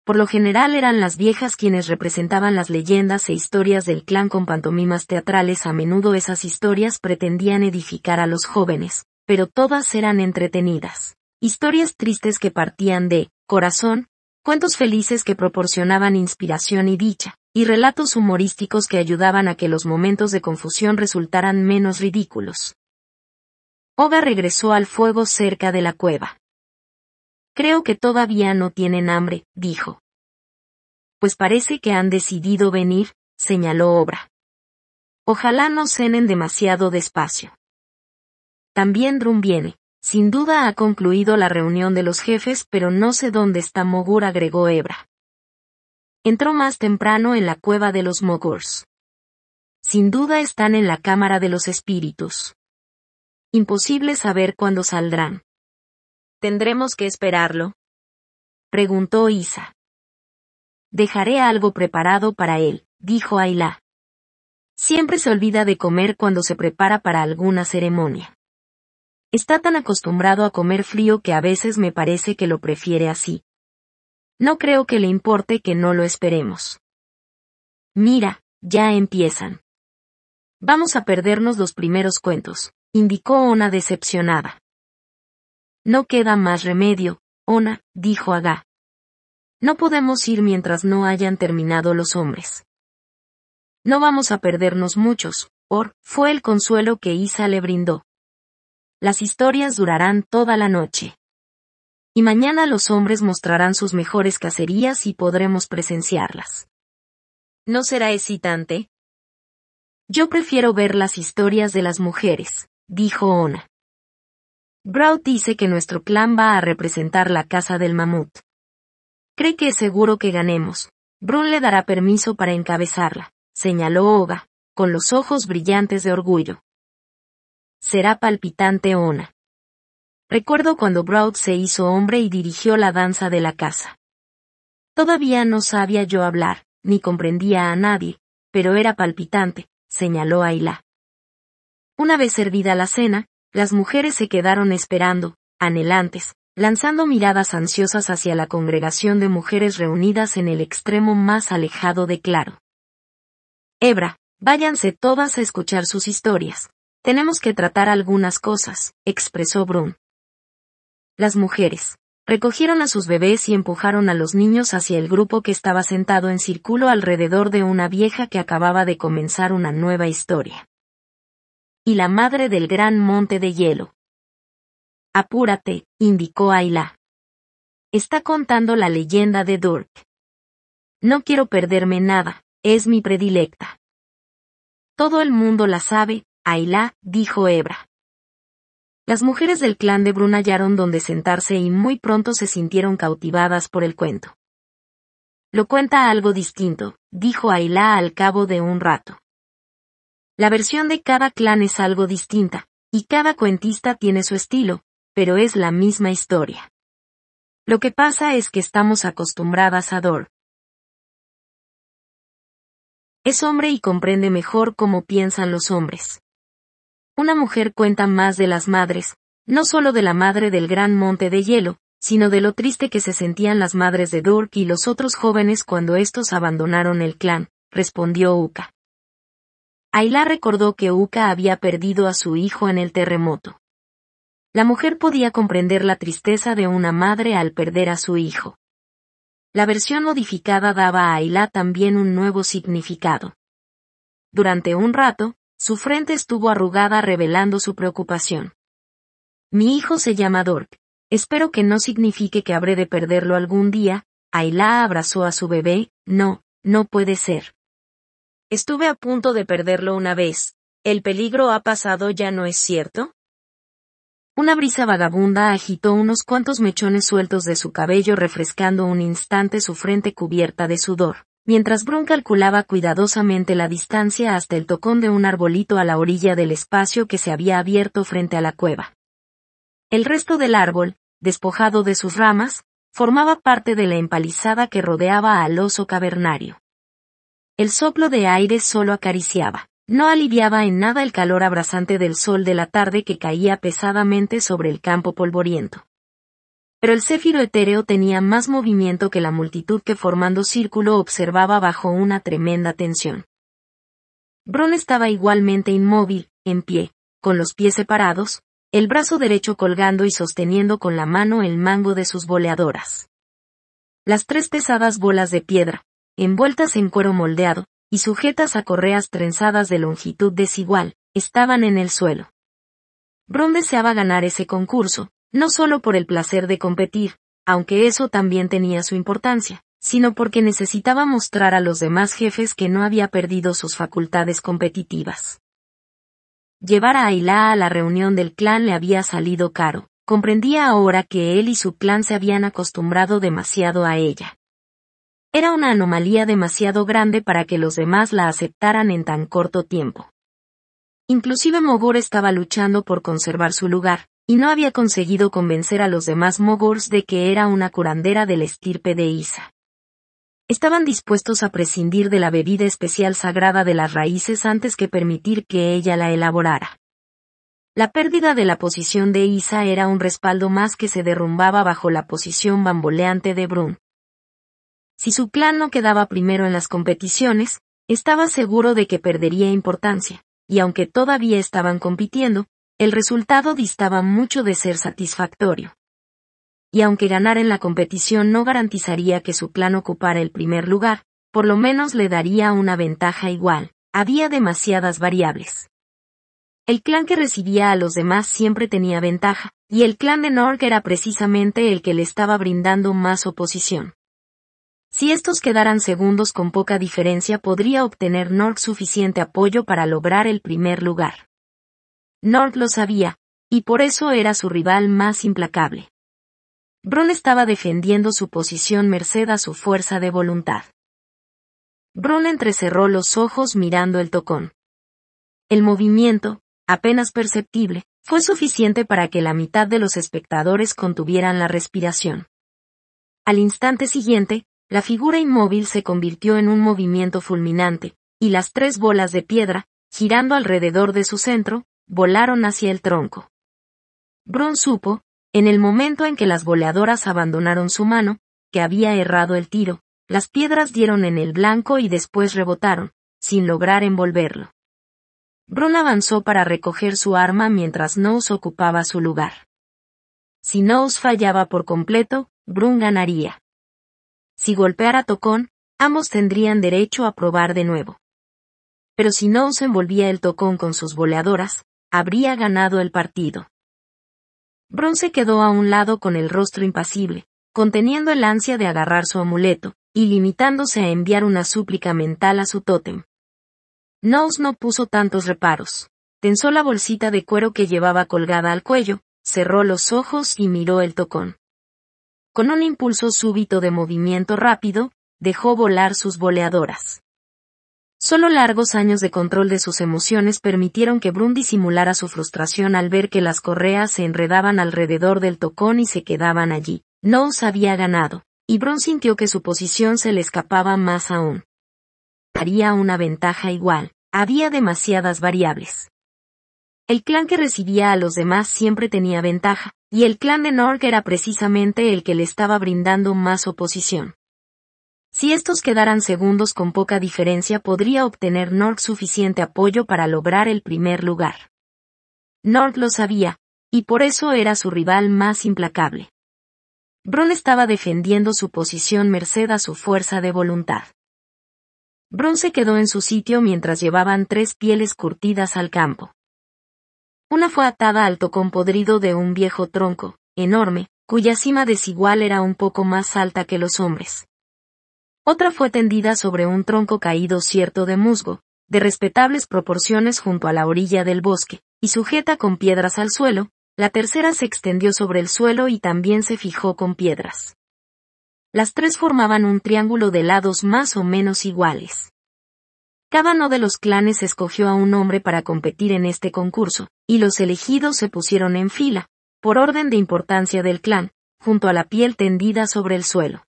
[SPEAKER 1] Por lo general eran las viejas quienes representaban las leyendas e historias del clan con pantomimas teatrales. A menudo esas historias pretendían edificar a los jóvenes, pero todas eran entretenidas. Historias tristes que partían de corazón, cuentos felices que proporcionaban inspiración y dicha, y relatos humorísticos que ayudaban a que los momentos de confusión resultaran menos ridículos. Oga regresó al fuego cerca de la cueva. Creo que todavía no tienen hambre, dijo. Pues parece que han decidido venir, señaló Obra. Ojalá no cenen demasiado despacio. También Drum viene. Sin duda ha concluido la reunión de los jefes, pero no sé dónde está Mogur, agregó Ebra entró más temprano en la cueva de los Mogors. Sin duda están en la cámara de los espíritus. Imposible saber cuándo saldrán. ¿Tendremos que esperarlo? preguntó Isa. Dejaré algo preparado para él, dijo Aila. Siempre se olvida de comer cuando se prepara para alguna ceremonia. Está tan acostumbrado a comer frío que a veces me parece que lo prefiere así. No creo que le importe que no lo esperemos. Mira, ya empiezan. Vamos a perdernos los primeros cuentos, indicó Ona decepcionada. No queda más remedio, Ona, dijo Aga. No podemos ir mientras no hayan terminado los hombres. No vamos a perdernos muchos, Or, fue el consuelo que Isa le brindó. Las historias durarán toda la noche y mañana los hombres mostrarán sus mejores cacerías y podremos presenciarlas. ¿No será excitante? Yo prefiero ver las historias de las mujeres, dijo Ona. —Brown dice que nuestro clan va a representar la casa del mamut. Cree que es seguro que ganemos. Brun le dará permiso para encabezarla, señaló Oga, con los ojos brillantes de orgullo. Será palpitante Ona. Recuerdo cuando Brown se hizo hombre y dirigió la danza de la casa. Todavía no sabía yo hablar, ni comprendía a nadie, pero era palpitante, señaló Ayla. Una vez servida la cena, las mujeres se quedaron esperando, anhelantes, lanzando miradas ansiosas hacia la congregación de mujeres reunidas en el extremo más alejado de Claro. —Ebra, váyanse todas a escuchar sus historias. Tenemos que tratar algunas cosas, expresó Brun. Las mujeres recogieron a sus bebés y empujaron a los niños hacia el grupo que estaba sentado en círculo alrededor de una vieja que acababa de comenzar una nueva historia. Y la madre del gran monte de hielo. Apúrate, indicó Aila. Está contando la leyenda de Durk. No quiero perderme nada, es mi predilecta. Todo el mundo la sabe, Ayla, dijo Ebra. Las mujeres del clan de Bruna hallaron donde sentarse y muy pronto se sintieron cautivadas por el cuento. Lo cuenta algo distinto, dijo Ailá al cabo de un rato. La versión de cada clan es algo distinta, y cada cuentista tiene su estilo, pero es la misma historia. Lo que pasa es que estamos acostumbradas a Dor. Es hombre y comprende mejor cómo piensan los hombres una mujer cuenta más de las madres, no solo de la madre del gran monte de hielo, sino de lo triste que se sentían las madres de Dork y los otros jóvenes cuando estos abandonaron el clan, respondió Uka. Ayla recordó que Uka había perdido a su hijo en el terremoto. La mujer podía comprender la tristeza de una madre al perder a su hijo. La versión modificada daba a Ayla también un nuevo significado. Durante un rato, su frente estuvo arrugada revelando su preocupación. Mi hijo se llama Dork. Espero que no signifique que habré de perderlo algún día. Ayla abrazó a su bebé. No, no puede ser. Estuve a punto de perderlo una vez. El peligro ha pasado ya no es cierto. Una brisa vagabunda agitó unos cuantos mechones sueltos de su cabello refrescando un instante su frente cubierta de sudor mientras Brun calculaba cuidadosamente la distancia hasta el tocón de un arbolito a la orilla del espacio que se había abierto frente a la cueva. El resto del árbol, despojado de sus ramas, formaba parte de la empalizada que rodeaba al oso cavernario. El soplo de aire solo acariciaba, no aliviaba en nada el calor abrasante del sol de la tarde que caía pesadamente sobre el campo polvoriento. Pero el céfiro etéreo tenía más movimiento que la multitud que formando círculo observaba bajo una tremenda tensión. Bron estaba igualmente inmóvil, en pie, con los pies separados, el brazo derecho colgando y sosteniendo con la mano el mango de sus boleadoras. Las tres pesadas bolas de piedra, envueltas en cuero moldeado, y sujetas a correas trenzadas de longitud desigual, estaban en el suelo. Bron deseaba ganar ese concurso, no solo por el placer de competir, aunque eso también tenía su importancia, sino porque necesitaba mostrar a los demás jefes que no había perdido sus facultades competitivas. Llevar a Aila a la reunión del clan le había salido caro, comprendía ahora que él y su clan se habían acostumbrado demasiado a ella. Era una anomalía demasiado grande para que los demás la aceptaran en tan corto tiempo. Inclusive Mogor estaba luchando por conservar su lugar, y no había conseguido convencer a los demás mogors de que era una curandera del estirpe de Isa. Estaban dispuestos a prescindir de la bebida especial sagrada de las raíces antes que permitir que ella la elaborara. La pérdida de la posición de Isa era un respaldo más que se derrumbaba bajo la posición bamboleante de Brun. Si su clan no quedaba primero en las competiciones, estaba seguro de que perdería importancia, y aunque todavía estaban compitiendo, el resultado distaba mucho de ser satisfactorio. Y aunque ganar en la competición no garantizaría que su clan ocupara el primer lugar, por lo menos le daría una ventaja igual, había demasiadas variables. El clan que recibía a los demás siempre tenía ventaja, y el clan de Norg era precisamente el que le estaba brindando más oposición. Si estos quedaran segundos con poca diferencia podría obtener Norg suficiente apoyo para lograr el primer lugar. North lo sabía, y por eso era su rival más implacable. Bron estaba defendiendo su posición merced a su fuerza de voluntad. Bron entrecerró los ojos mirando el tocón. El movimiento, apenas perceptible, fue suficiente para que la mitad de los espectadores contuvieran la respiración. Al instante siguiente, la figura inmóvil se convirtió en un movimiento fulminante, y las tres bolas de piedra, girando alrededor de su centro, volaron hacia el tronco. Brun supo, en el momento en que las voleadoras abandonaron su mano, que había errado el tiro, las piedras dieron en el blanco y después rebotaron, sin lograr envolverlo. Brun avanzó para recoger su arma mientras Nose ocupaba su lugar. Si Nose fallaba por completo, Brun ganaría. Si golpeara tocón, ambos tendrían derecho a probar de nuevo. Pero si Nose envolvía el tocón con sus boleadoras, habría ganado el partido. Bronce quedó a un lado con el rostro impasible, conteniendo el ansia de agarrar su amuleto, y limitándose a enviar una súplica mental a su tótem. Knowles no puso tantos reparos. Tensó la bolsita de cuero que llevaba colgada al cuello, cerró los ojos y miró el tocón. Con un impulso súbito de movimiento rápido, dejó volar sus boleadoras. Solo largos años de control de sus emociones permitieron que Brun disimulara su frustración al ver que las correas se enredaban alrededor del tocón y se quedaban allí. se había ganado, y Brun sintió que su posición se le escapaba más aún. Haría una ventaja igual. Había demasiadas variables. El clan que recibía a los demás siempre tenía ventaja, y el clan de Norg era precisamente el que le estaba brindando más oposición. Si estos quedaran segundos con poca diferencia podría obtener Nord suficiente apoyo para lograr el primer lugar. Nord lo sabía, y por eso era su rival más implacable. Bron estaba defendiendo su posición merced a su fuerza de voluntad. Bron se quedó en su sitio mientras llevaban tres pieles curtidas al campo. Una fue atada al tocón podrido de un viejo tronco, enorme, cuya cima desigual era un poco más alta que los hombres. Otra fue tendida sobre un tronco caído cierto de musgo, de respetables proporciones junto a la orilla del bosque, y sujeta con piedras al suelo, la tercera se extendió sobre el suelo y también se fijó con piedras. Las tres formaban un triángulo de lados más o menos iguales. Cada uno de los clanes escogió a un hombre para competir en este concurso, y los elegidos se pusieron en fila, por orden de importancia del clan, junto a la piel tendida sobre el suelo.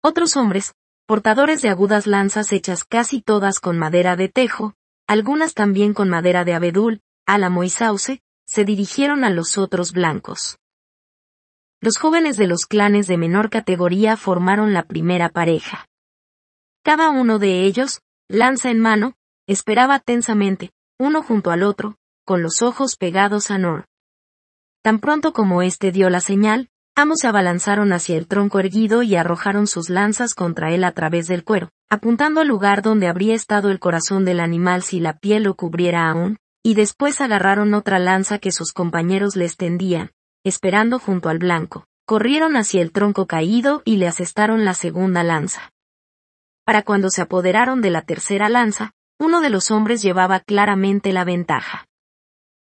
[SPEAKER 1] Otros hombres, portadores de agudas lanzas hechas casi todas con madera de tejo, algunas también con madera de abedul, álamo y sauce, se dirigieron a los otros blancos. Los jóvenes de los clanes de menor categoría formaron la primera pareja. Cada uno de ellos, lanza en mano, esperaba tensamente, uno junto al otro, con los ojos pegados a Nor. Tan pronto como éste dio la señal, Ambos se abalanzaron hacia el tronco erguido y arrojaron sus lanzas contra él a través del cuero, apuntando al lugar donde habría estado el corazón del animal si la piel lo cubriera aún, y después agarraron otra lanza que sus compañeros les tendían, esperando junto al blanco. Corrieron hacia el tronco caído y le asestaron la segunda lanza. Para cuando se apoderaron de la tercera lanza, uno de los hombres llevaba claramente la ventaja.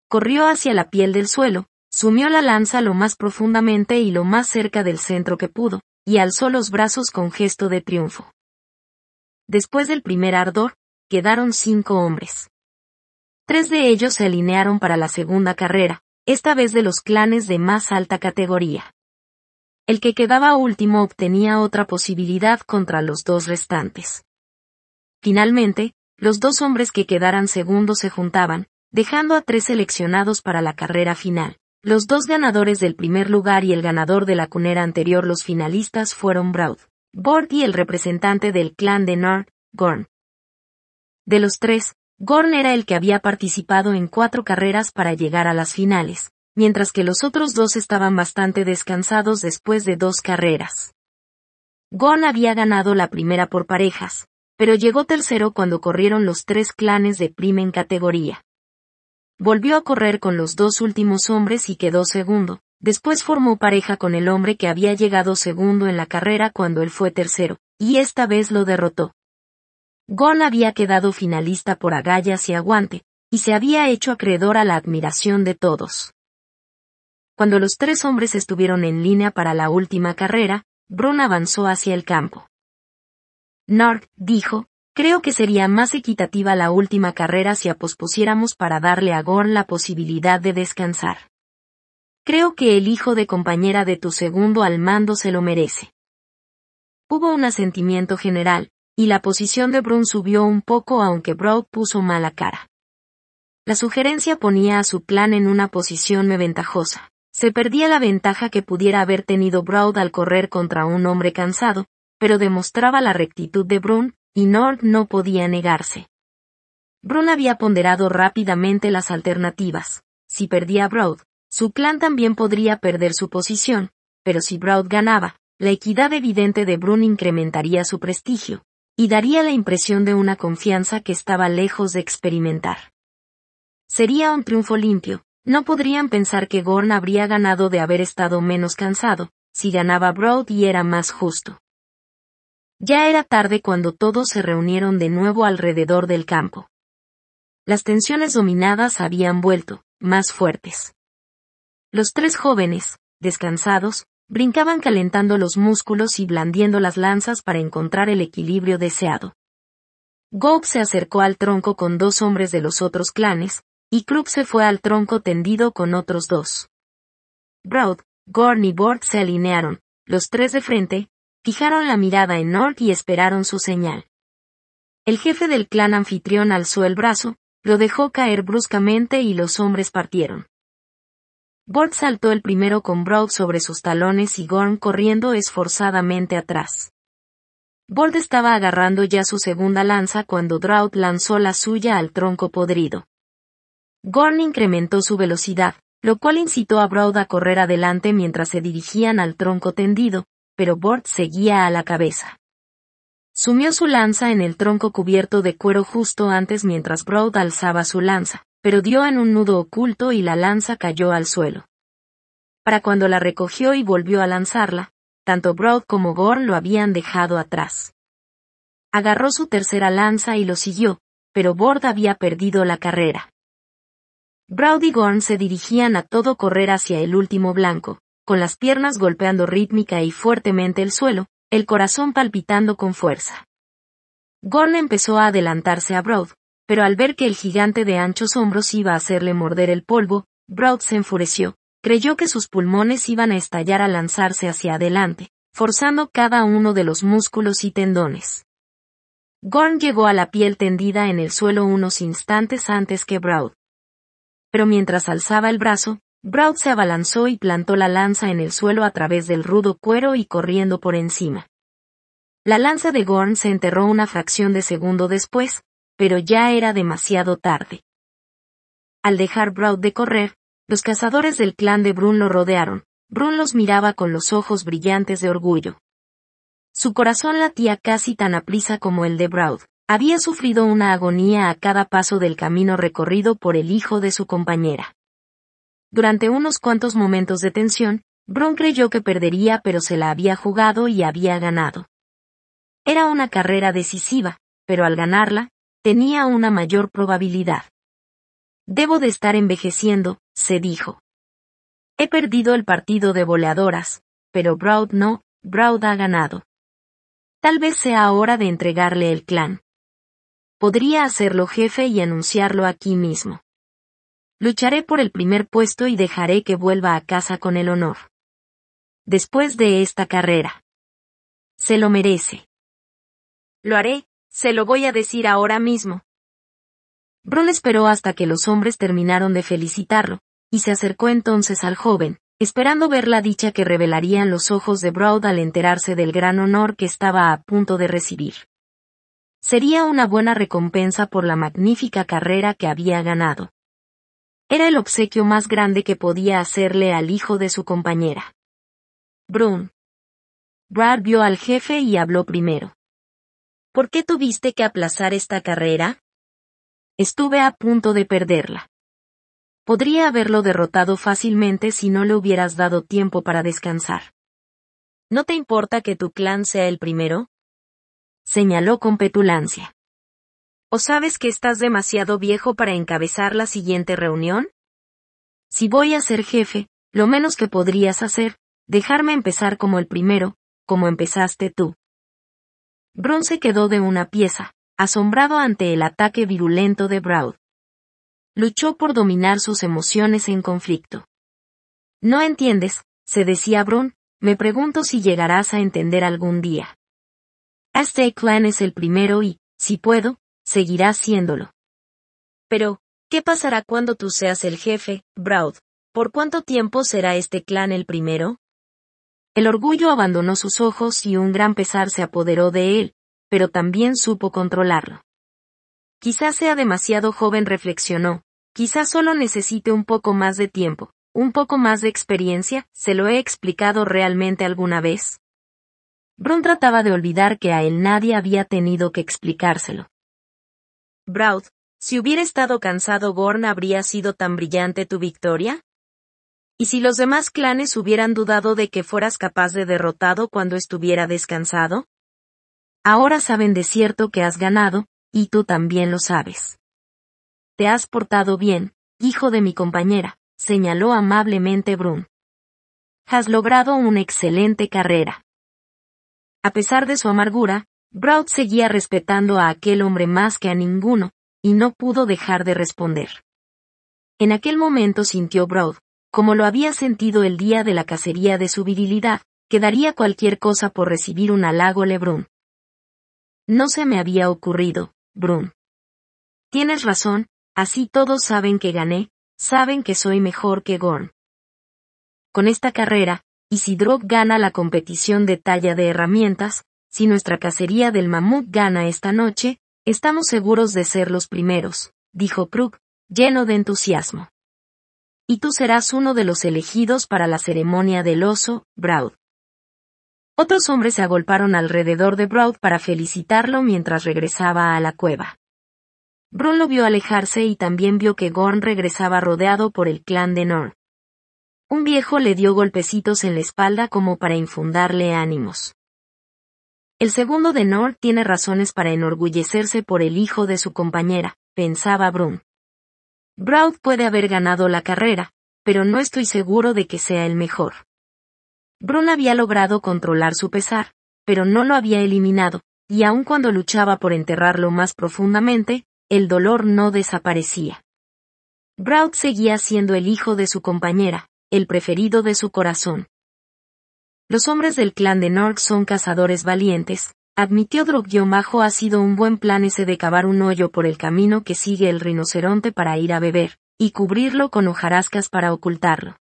[SPEAKER 1] Corrió hacia la piel del suelo, Sumió la lanza lo más profundamente y lo más cerca del centro que pudo, y alzó los brazos con gesto de triunfo. Después del primer ardor, quedaron cinco hombres. Tres de ellos se alinearon para la segunda carrera, esta vez de los clanes de más alta categoría. El que quedaba último obtenía otra posibilidad contra los dos restantes. Finalmente, los dos hombres que quedaran segundos se juntaban, dejando a tres seleccionados para la carrera final. Los dos ganadores del primer lugar y el ganador de la cunera anterior los finalistas fueron Braud, Bord y el representante del clan de Nord, Gorn. De los tres, Gorn era el que había participado en cuatro carreras para llegar a las finales, mientras que los otros dos estaban bastante descansados después de dos carreras. Gorn había ganado la primera por parejas, pero llegó tercero cuando corrieron los tres clanes de prima en categoría. Volvió a correr con los dos últimos hombres y quedó segundo. Después formó pareja con el hombre que había llegado segundo en la carrera cuando él fue tercero, y esta vez lo derrotó. Gon había quedado finalista por agallas y aguante, y se había hecho acreedor a la admiración de todos. Cuando los tres hombres estuvieron en línea para la última carrera, Brun avanzó hacia el campo. Nord dijo, Creo que sería más equitativa la última carrera si pospusiéramos para darle a Gorn la posibilidad de descansar. Creo que el hijo de compañera de tu segundo al mando se lo merece. Hubo un asentimiento general, y la posición de Brun subió un poco aunque Broad puso mala cara. La sugerencia ponía a su plan en una posición me ventajosa. Se perdía la ventaja que pudiera haber tenido Broad al correr contra un hombre cansado, pero demostraba la rectitud de Brun, y Nord no podía negarse. Brun había ponderado rápidamente las alternativas. Si perdía Broad, su clan también podría perder su posición, pero si Broad ganaba, la equidad evidente de Brun incrementaría su prestigio, y daría la impresión de una confianza que estaba lejos de experimentar. Sería un triunfo limpio, no podrían pensar que Gorn habría ganado de haber estado menos cansado, si ganaba Broad y era más justo. Ya era tarde cuando todos se reunieron de nuevo alrededor del campo. Las tensiones dominadas habían vuelto, más fuertes. Los tres jóvenes, descansados, brincaban calentando los músculos y blandiendo las lanzas para encontrar el equilibrio deseado. Gob se acercó al tronco con dos hombres de los otros clanes, y Krupp se fue al tronco tendido con otros dos. Broad, Gorn y Bord se alinearon, los tres de frente, Fijaron la mirada en Nord y esperaron su señal. El jefe del clan anfitrión alzó el brazo, lo dejó caer bruscamente y los hombres partieron. Bort saltó el primero con Brog sobre sus talones y Gorn corriendo esforzadamente atrás. Bord estaba agarrando ya su segunda lanza cuando Draut lanzó la suya al tronco podrido. Gorn incrementó su velocidad, lo cual incitó a Braud a correr adelante mientras se dirigían al tronco tendido, pero Bord seguía a la cabeza. Sumió su lanza en el tronco cubierto de cuero justo antes mientras Broad alzaba su lanza, pero dio en un nudo oculto y la lanza cayó al suelo. Para cuando la recogió y volvió a lanzarla, tanto Broad como Gorn lo habían dejado atrás. Agarró su tercera lanza y lo siguió, pero Bord había perdido la carrera. Broad y Gorn se dirigían a todo correr hacia el último blanco, con las piernas golpeando rítmica y fuertemente el suelo, el corazón palpitando con fuerza. Gorn empezó a adelantarse a Broad, pero al ver que el gigante de anchos hombros iba a hacerle morder el polvo, Broad se enfureció, creyó que sus pulmones iban a estallar al lanzarse hacia adelante, forzando cada uno de los músculos y tendones. Gorn llegó a la piel tendida en el suelo unos instantes antes que Broad. Pero mientras alzaba el brazo, Broud se abalanzó y plantó la lanza en el suelo a través del rudo cuero y corriendo por encima. La lanza de Gorn se enterró una fracción de segundo después, pero ya era demasiado tarde. Al dejar Braud de correr, los cazadores del clan de Brun lo rodearon. Brun los miraba con los ojos brillantes de orgullo. Su corazón latía casi tan aprisa como el de Braud. Había sufrido una agonía a cada paso del camino recorrido por el hijo de su compañera. Durante unos cuantos momentos de tensión, Brown creyó que perdería pero se la había jugado y había ganado. Era una carrera decisiva, pero al ganarla, tenía una mayor probabilidad. Debo de estar envejeciendo, se dijo. He perdido el partido de boleadoras, pero Brown no, Brown ha ganado. Tal vez sea hora de entregarle el clan. Podría hacerlo jefe y anunciarlo aquí mismo. Lucharé por el primer puesto y dejaré que vuelva a casa con el honor. Después de esta carrera. Se lo merece. Lo haré, se lo voy a decir ahora mismo. Brown esperó hasta que los hombres terminaron de felicitarlo, y se acercó entonces al joven, esperando ver la dicha que revelarían los ojos de Broad al enterarse del gran honor que estaba a punto de recibir. Sería una buena recompensa por la magnífica carrera que había ganado. Era el obsequio más grande que podía hacerle al hijo de su compañera. Brun. Brad vio al jefe y habló primero. ¿Por qué tuviste que aplazar esta carrera? Estuve a punto de perderla. Podría haberlo derrotado fácilmente si no le hubieras dado tiempo para descansar. ¿No te importa que tu clan sea el primero? señaló con petulancia. ¿O sabes que estás demasiado viejo para encabezar la siguiente reunión? Si voy a ser jefe, lo menos que podrías hacer, dejarme empezar como el primero, como empezaste tú. Bron se quedó de una pieza, asombrado ante el ataque virulento de Broud. Luchó por dominar sus emociones en conflicto. No entiendes, se decía Bron, me pregunto si llegarás a entender algún día. Este Clan es el primero y, si puedo, seguirá haciéndolo. Pero, ¿qué pasará cuando tú seas el jefe, Braud? ¿Por cuánto tiempo será este clan el primero? El orgullo abandonó sus ojos y un gran pesar se apoderó de él, pero también supo controlarlo. Quizás sea demasiado joven, reflexionó, quizás solo necesite un poco más de tiempo, un poco más de experiencia, ¿se lo he explicado realmente alguna vez? Brun trataba de olvidar que a él nadie había tenido que explicárselo. Brought, si hubiera estado cansado Gorn habría sido tan brillante tu victoria? ¿Y si los demás clanes hubieran dudado de que fueras capaz de derrotado cuando estuviera descansado? Ahora saben de cierto que has ganado, y tú también lo sabes. Te has portado bien, hijo de mi compañera, señaló amablemente Brun. Has logrado una excelente carrera. A pesar de su amargura, Broud seguía respetando a aquel hombre más que a ninguno, y no pudo dejar de responder. En aquel momento sintió Broad, como lo había sentido el día de la cacería de su virilidad, que daría cualquier cosa por recibir un halago Lebrun. No se me había ocurrido, Brun. Tienes razón, así todos saben que gané, saben que soy mejor que Gorn. Con esta carrera, y si Drog gana la competición de talla de herramientas, si nuestra cacería del mamut gana esta noche, estamos seguros de ser los primeros, dijo Krug, lleno de entusiasmo. Y tú serás uno de los elegidos para la ceremonia del oso, Braud. Otros hombres se agolparon alrededor de Braud para felicitarlo mientras regresaba a la cueva. Bron lo vio alejarse y también vio que Gorn regresaba rodeado por el clan de Norn. Un viejo le dio golpecitos en la espalda como para infundarle ánimos. El segundo de Nord tiene razones para enorgullecerse por el hijo de su compañera, pensaba Brun. Brown puede haber ganado la carrera, pero no estoy seguro de que sea el mejor. Brun había logrado controlar su pesar, pero no lo había eliminado, y aun cuando luchaba por enterrarlo más profundamente, el dolor no desaparecía. Brown seguía siendo el hijo de su compañera, el preferido de su corazón. Los hombres del clan de Norg son cazadores valientes, admitió drog ha sido un buen plan ese de cavar un hoyo por el camino que sigue el rinoceronte para ir a beber, y cubrirlo con hojarascas para ocultarlo.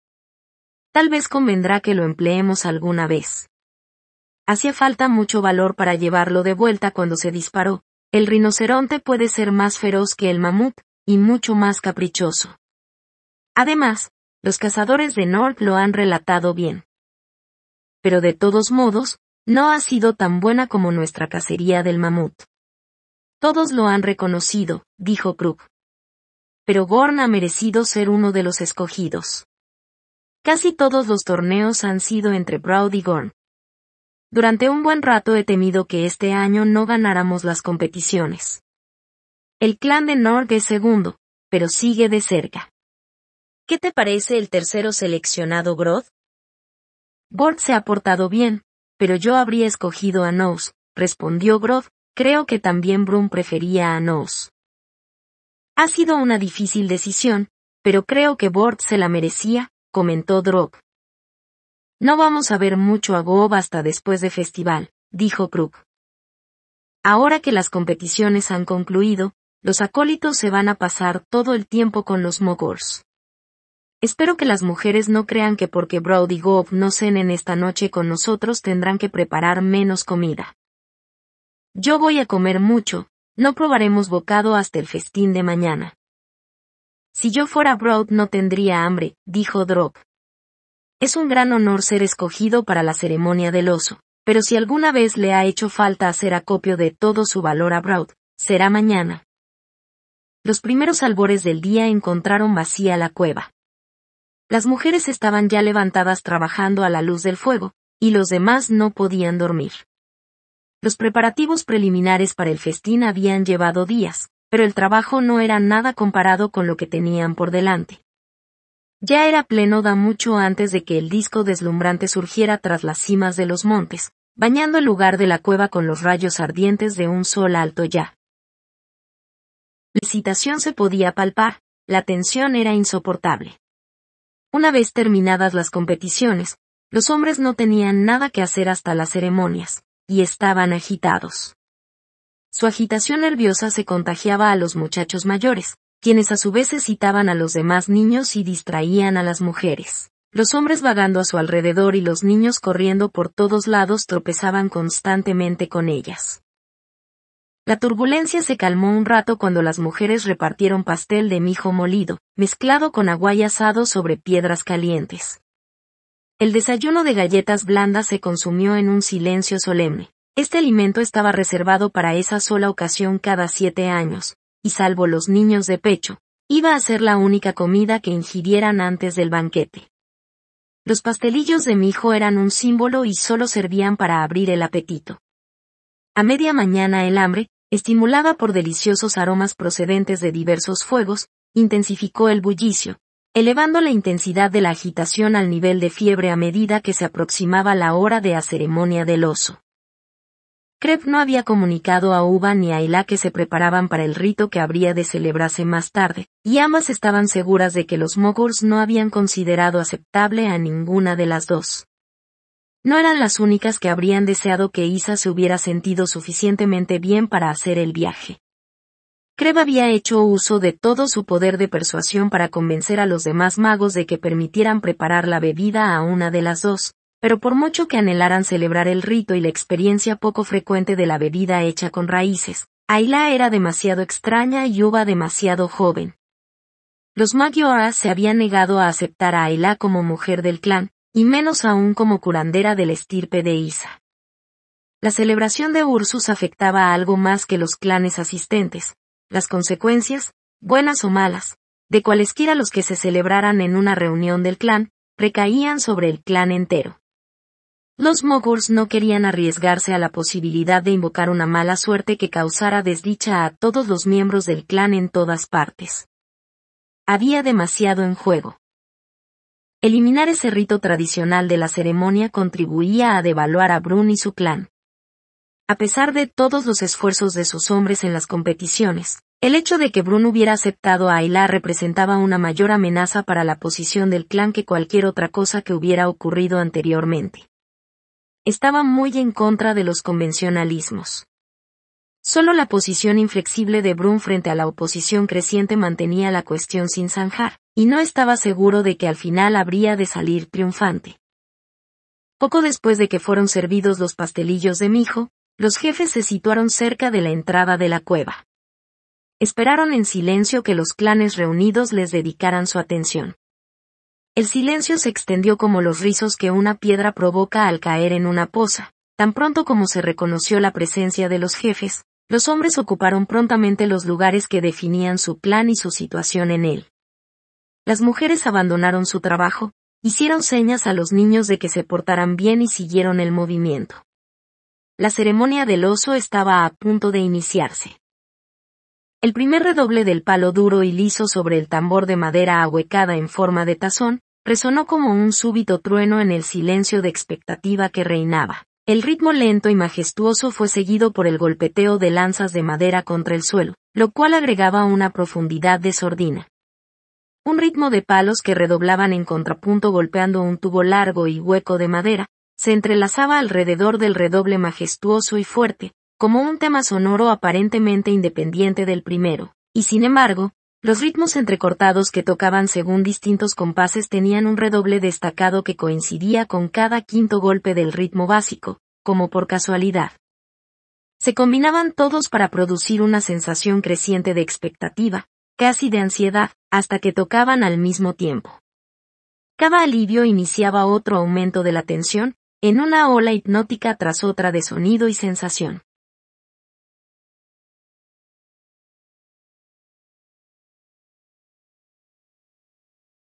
[SPEAKER 1] Tal vez convendrá que lo empleemos alguna vez. Hacía falta mucho valor para llevarlo de vuelta cuando se disparó. El rinoceronte puede ser más feroz que el mamut, y mucho más caprichoso. Además, los cazadores de Nord lo han relatado bien pero de todos modos, no ha sido tan buena como nuestra cacería del mamut. Todos lo han reconocido, dijo Krug. Pero Gorn ha merecido ser uno de los escogidos. Casi todos los torneos han sido entre Browdy y Gorn. Durante un buen rato he temido que este año no ganáramos las competiciones. El clan de Nord es segundo, pero sigue de cerca. ¿Qué te parece el tercero seleccionado Groth? —Bort se ha portado bien, pero yo habría escogido a Nose, respondió Grove, creo que también Brum prefería a Nose. Ha sido una difícil decisión, pero creo que Bort se la merecía, comentó Drog. No vamos a ver mucho a Gob hasta después de festival, dijo Krug. Ahora que las competiciones han concluido, los acólitos se van a pasar todo el tiempo con los mogors. Espero que las mujeres no crean que porque y Gove no cenen esta noche con nosotros tendrán que preparar menos comida. Yo voy a comer mucho, no probaremos bocado hasta el festín de mañana. Si yo fuera Broad no tendría hambre, dijo Drog. Es un gran honor ser escogido para la ceremonia del oso, pero si alguna vez le ha hecho falta hacer acopio de todo su valor a Broad, será mañana. Los primeros albores del día encontraron vacía la cueva. Las mujeres estaban ya levantadas trabajando a la luz del fuego, y los demás no podían dormir. Los preparativos preliminares para el festín habían llevado días, pero el trabajo no era nada comparado con lo que tenían por delante. Ya era pleno da mucho antes de que el disco deslumbrante surgiera tras las cimas de los montes, bañando el lugar de la cueva con los rayos ardientes de un sol alto ya. La excitación se podía palpar, la tensión era insoportable. Una vez terminadas las competiciones, los hombres no tenían nada que hacer hasta las ceremonias, y estaban agitados. Su agitación nerviosa se contagiaba a los muchachos mayores, quienes a su vez excitaban a los demás niños y distraían a las mujeres. Los hombres vagando a su alrededor y los niños corriendo por todos lados tropezaban constantemente con ellas. La turbulencia se calmó un rato cuando las mujeres repartieron pastel de mijo molido, mezclado con y asado sobre piedras calientes. El desayuno de galletas blandas se consumió en un silencio solemne. Este alimento estaba reservado para esa sola ocasión cada siete años, y salvo los niños de pecho, iba a ser la única comida que ingirieran antes del banquete. Los pastelillos de mijo eran un símbolo y solo servían para abrir el apetito. A media mañana el hambre, estimulada por deliciosos aromas procedentes de diversos fuegos, intensificó el bullicio, elevando la intensidad de la agitación al nivel de fiebre a medida que se aproximaba la hora de la ceremonia del oso. Kreb no había comunicado a Uva ni a Ila que se preparaban para el rito que habría de celebrarse más tarde, y ambas estaban seguras de que los moguls no habían considerado aceptable a ninguna de las dos. No eran las únicas que habrían deseado que Isa se hubiera sentido suficientemente bien para hacer el viaje. Kreb había hecho uso de todo su poder de persuasión para convencer a los demás magos de que permitieran preparar la bebida a una de las dos, pero por mucho que anhelaran celebrar el rito y la experiencia poco frecuente de la bebida hecha con raíces, Ayla era demasiado extraña y Uva demasiado joven. Los Magyora se habían negado a aceptar a Ayla como mujer del clan, y menos aún como curandera del estirpe de Isa. La celebración de Ursus afectaba a algo más que los clanes asistentes, las consecuencias, buenas o malas, de cualesquiera los que se celebraran en una reunión del clan, recaían sobre el clan entero. Los Mogurs no querían arriesgarse a la posibilidad de invocar una mala suerte que causara desdicha a todos los miembros del clan en todas partes. Había demasiado en juego. Eliminar ese rito tradicional de la ceremonia contribuía a devaluar a Brun y su clan. A pesar de todos los esfuerzos de sus hombres en las competiciones, el hecho de que Brun hubiera aceptado a Ayla representaba una mayor amenaza para la posición del clan que cualquier otra cosa que hubiera ocurrido anteriormente. Estaba muy en contra de los convencionalismos. Solo la posición inflexible de Brun frente a la oposición creciente mantenía la cuestión sin zanjar, y no estaba seguro de que al final habría de salir triunfante. Poco después de que fueron servidos los pastelillos de mijo, los jefes se situaron cerca de la entrada de la cueva. Esperaron en silencio que los clanes reunidos les dedicaran su atención. El silencio se extendió como los rizos que una piedra provoca al caer en una poza. Tan pronto como se reconoció la presencia de los jefes, los hombres ocuparon prontamente los lugares que definían su plan y su situación en él las mujeres abandonaron su trabajo, hicieron señas a los niños de que se portaran bien y siguieron el movimiento. La ceremonia del oso estaba a punto de iniciarse. El primer redoble del palo duro y liso sobre el tambor de madera ahuecada en forma de tazón, resonó como un súbito trueno en el silencio de expectativa que reinaba. El ritmo lento y majestuoso fue seguido por el golpeteo de lanzas de madera contra el suelo, lo cual agregaba una profundidad de sordina un ritmo de palos que redoblaban en contrapunto golpeando un tubo largo y hueco de madera, se entrelazaba alrededor del redoble majestuoso y fuerte, como un tema sonoro aparentemente independiente del primero, y sin embargo, los ritmos entrecortados que tocaban según distintos compases tenían un redoble destacado que coincidía con cada quinto golpe del ritmo básico, como por casualidad. Se combinaban todos para producir una sensación creciente de expectativa, casi de ansiedad, hasta que tocaban al mismo tiempo. Cada alivio iniciaba otro aumento de la tensión, en una ola hipnótica tras otra de sonido y sensación.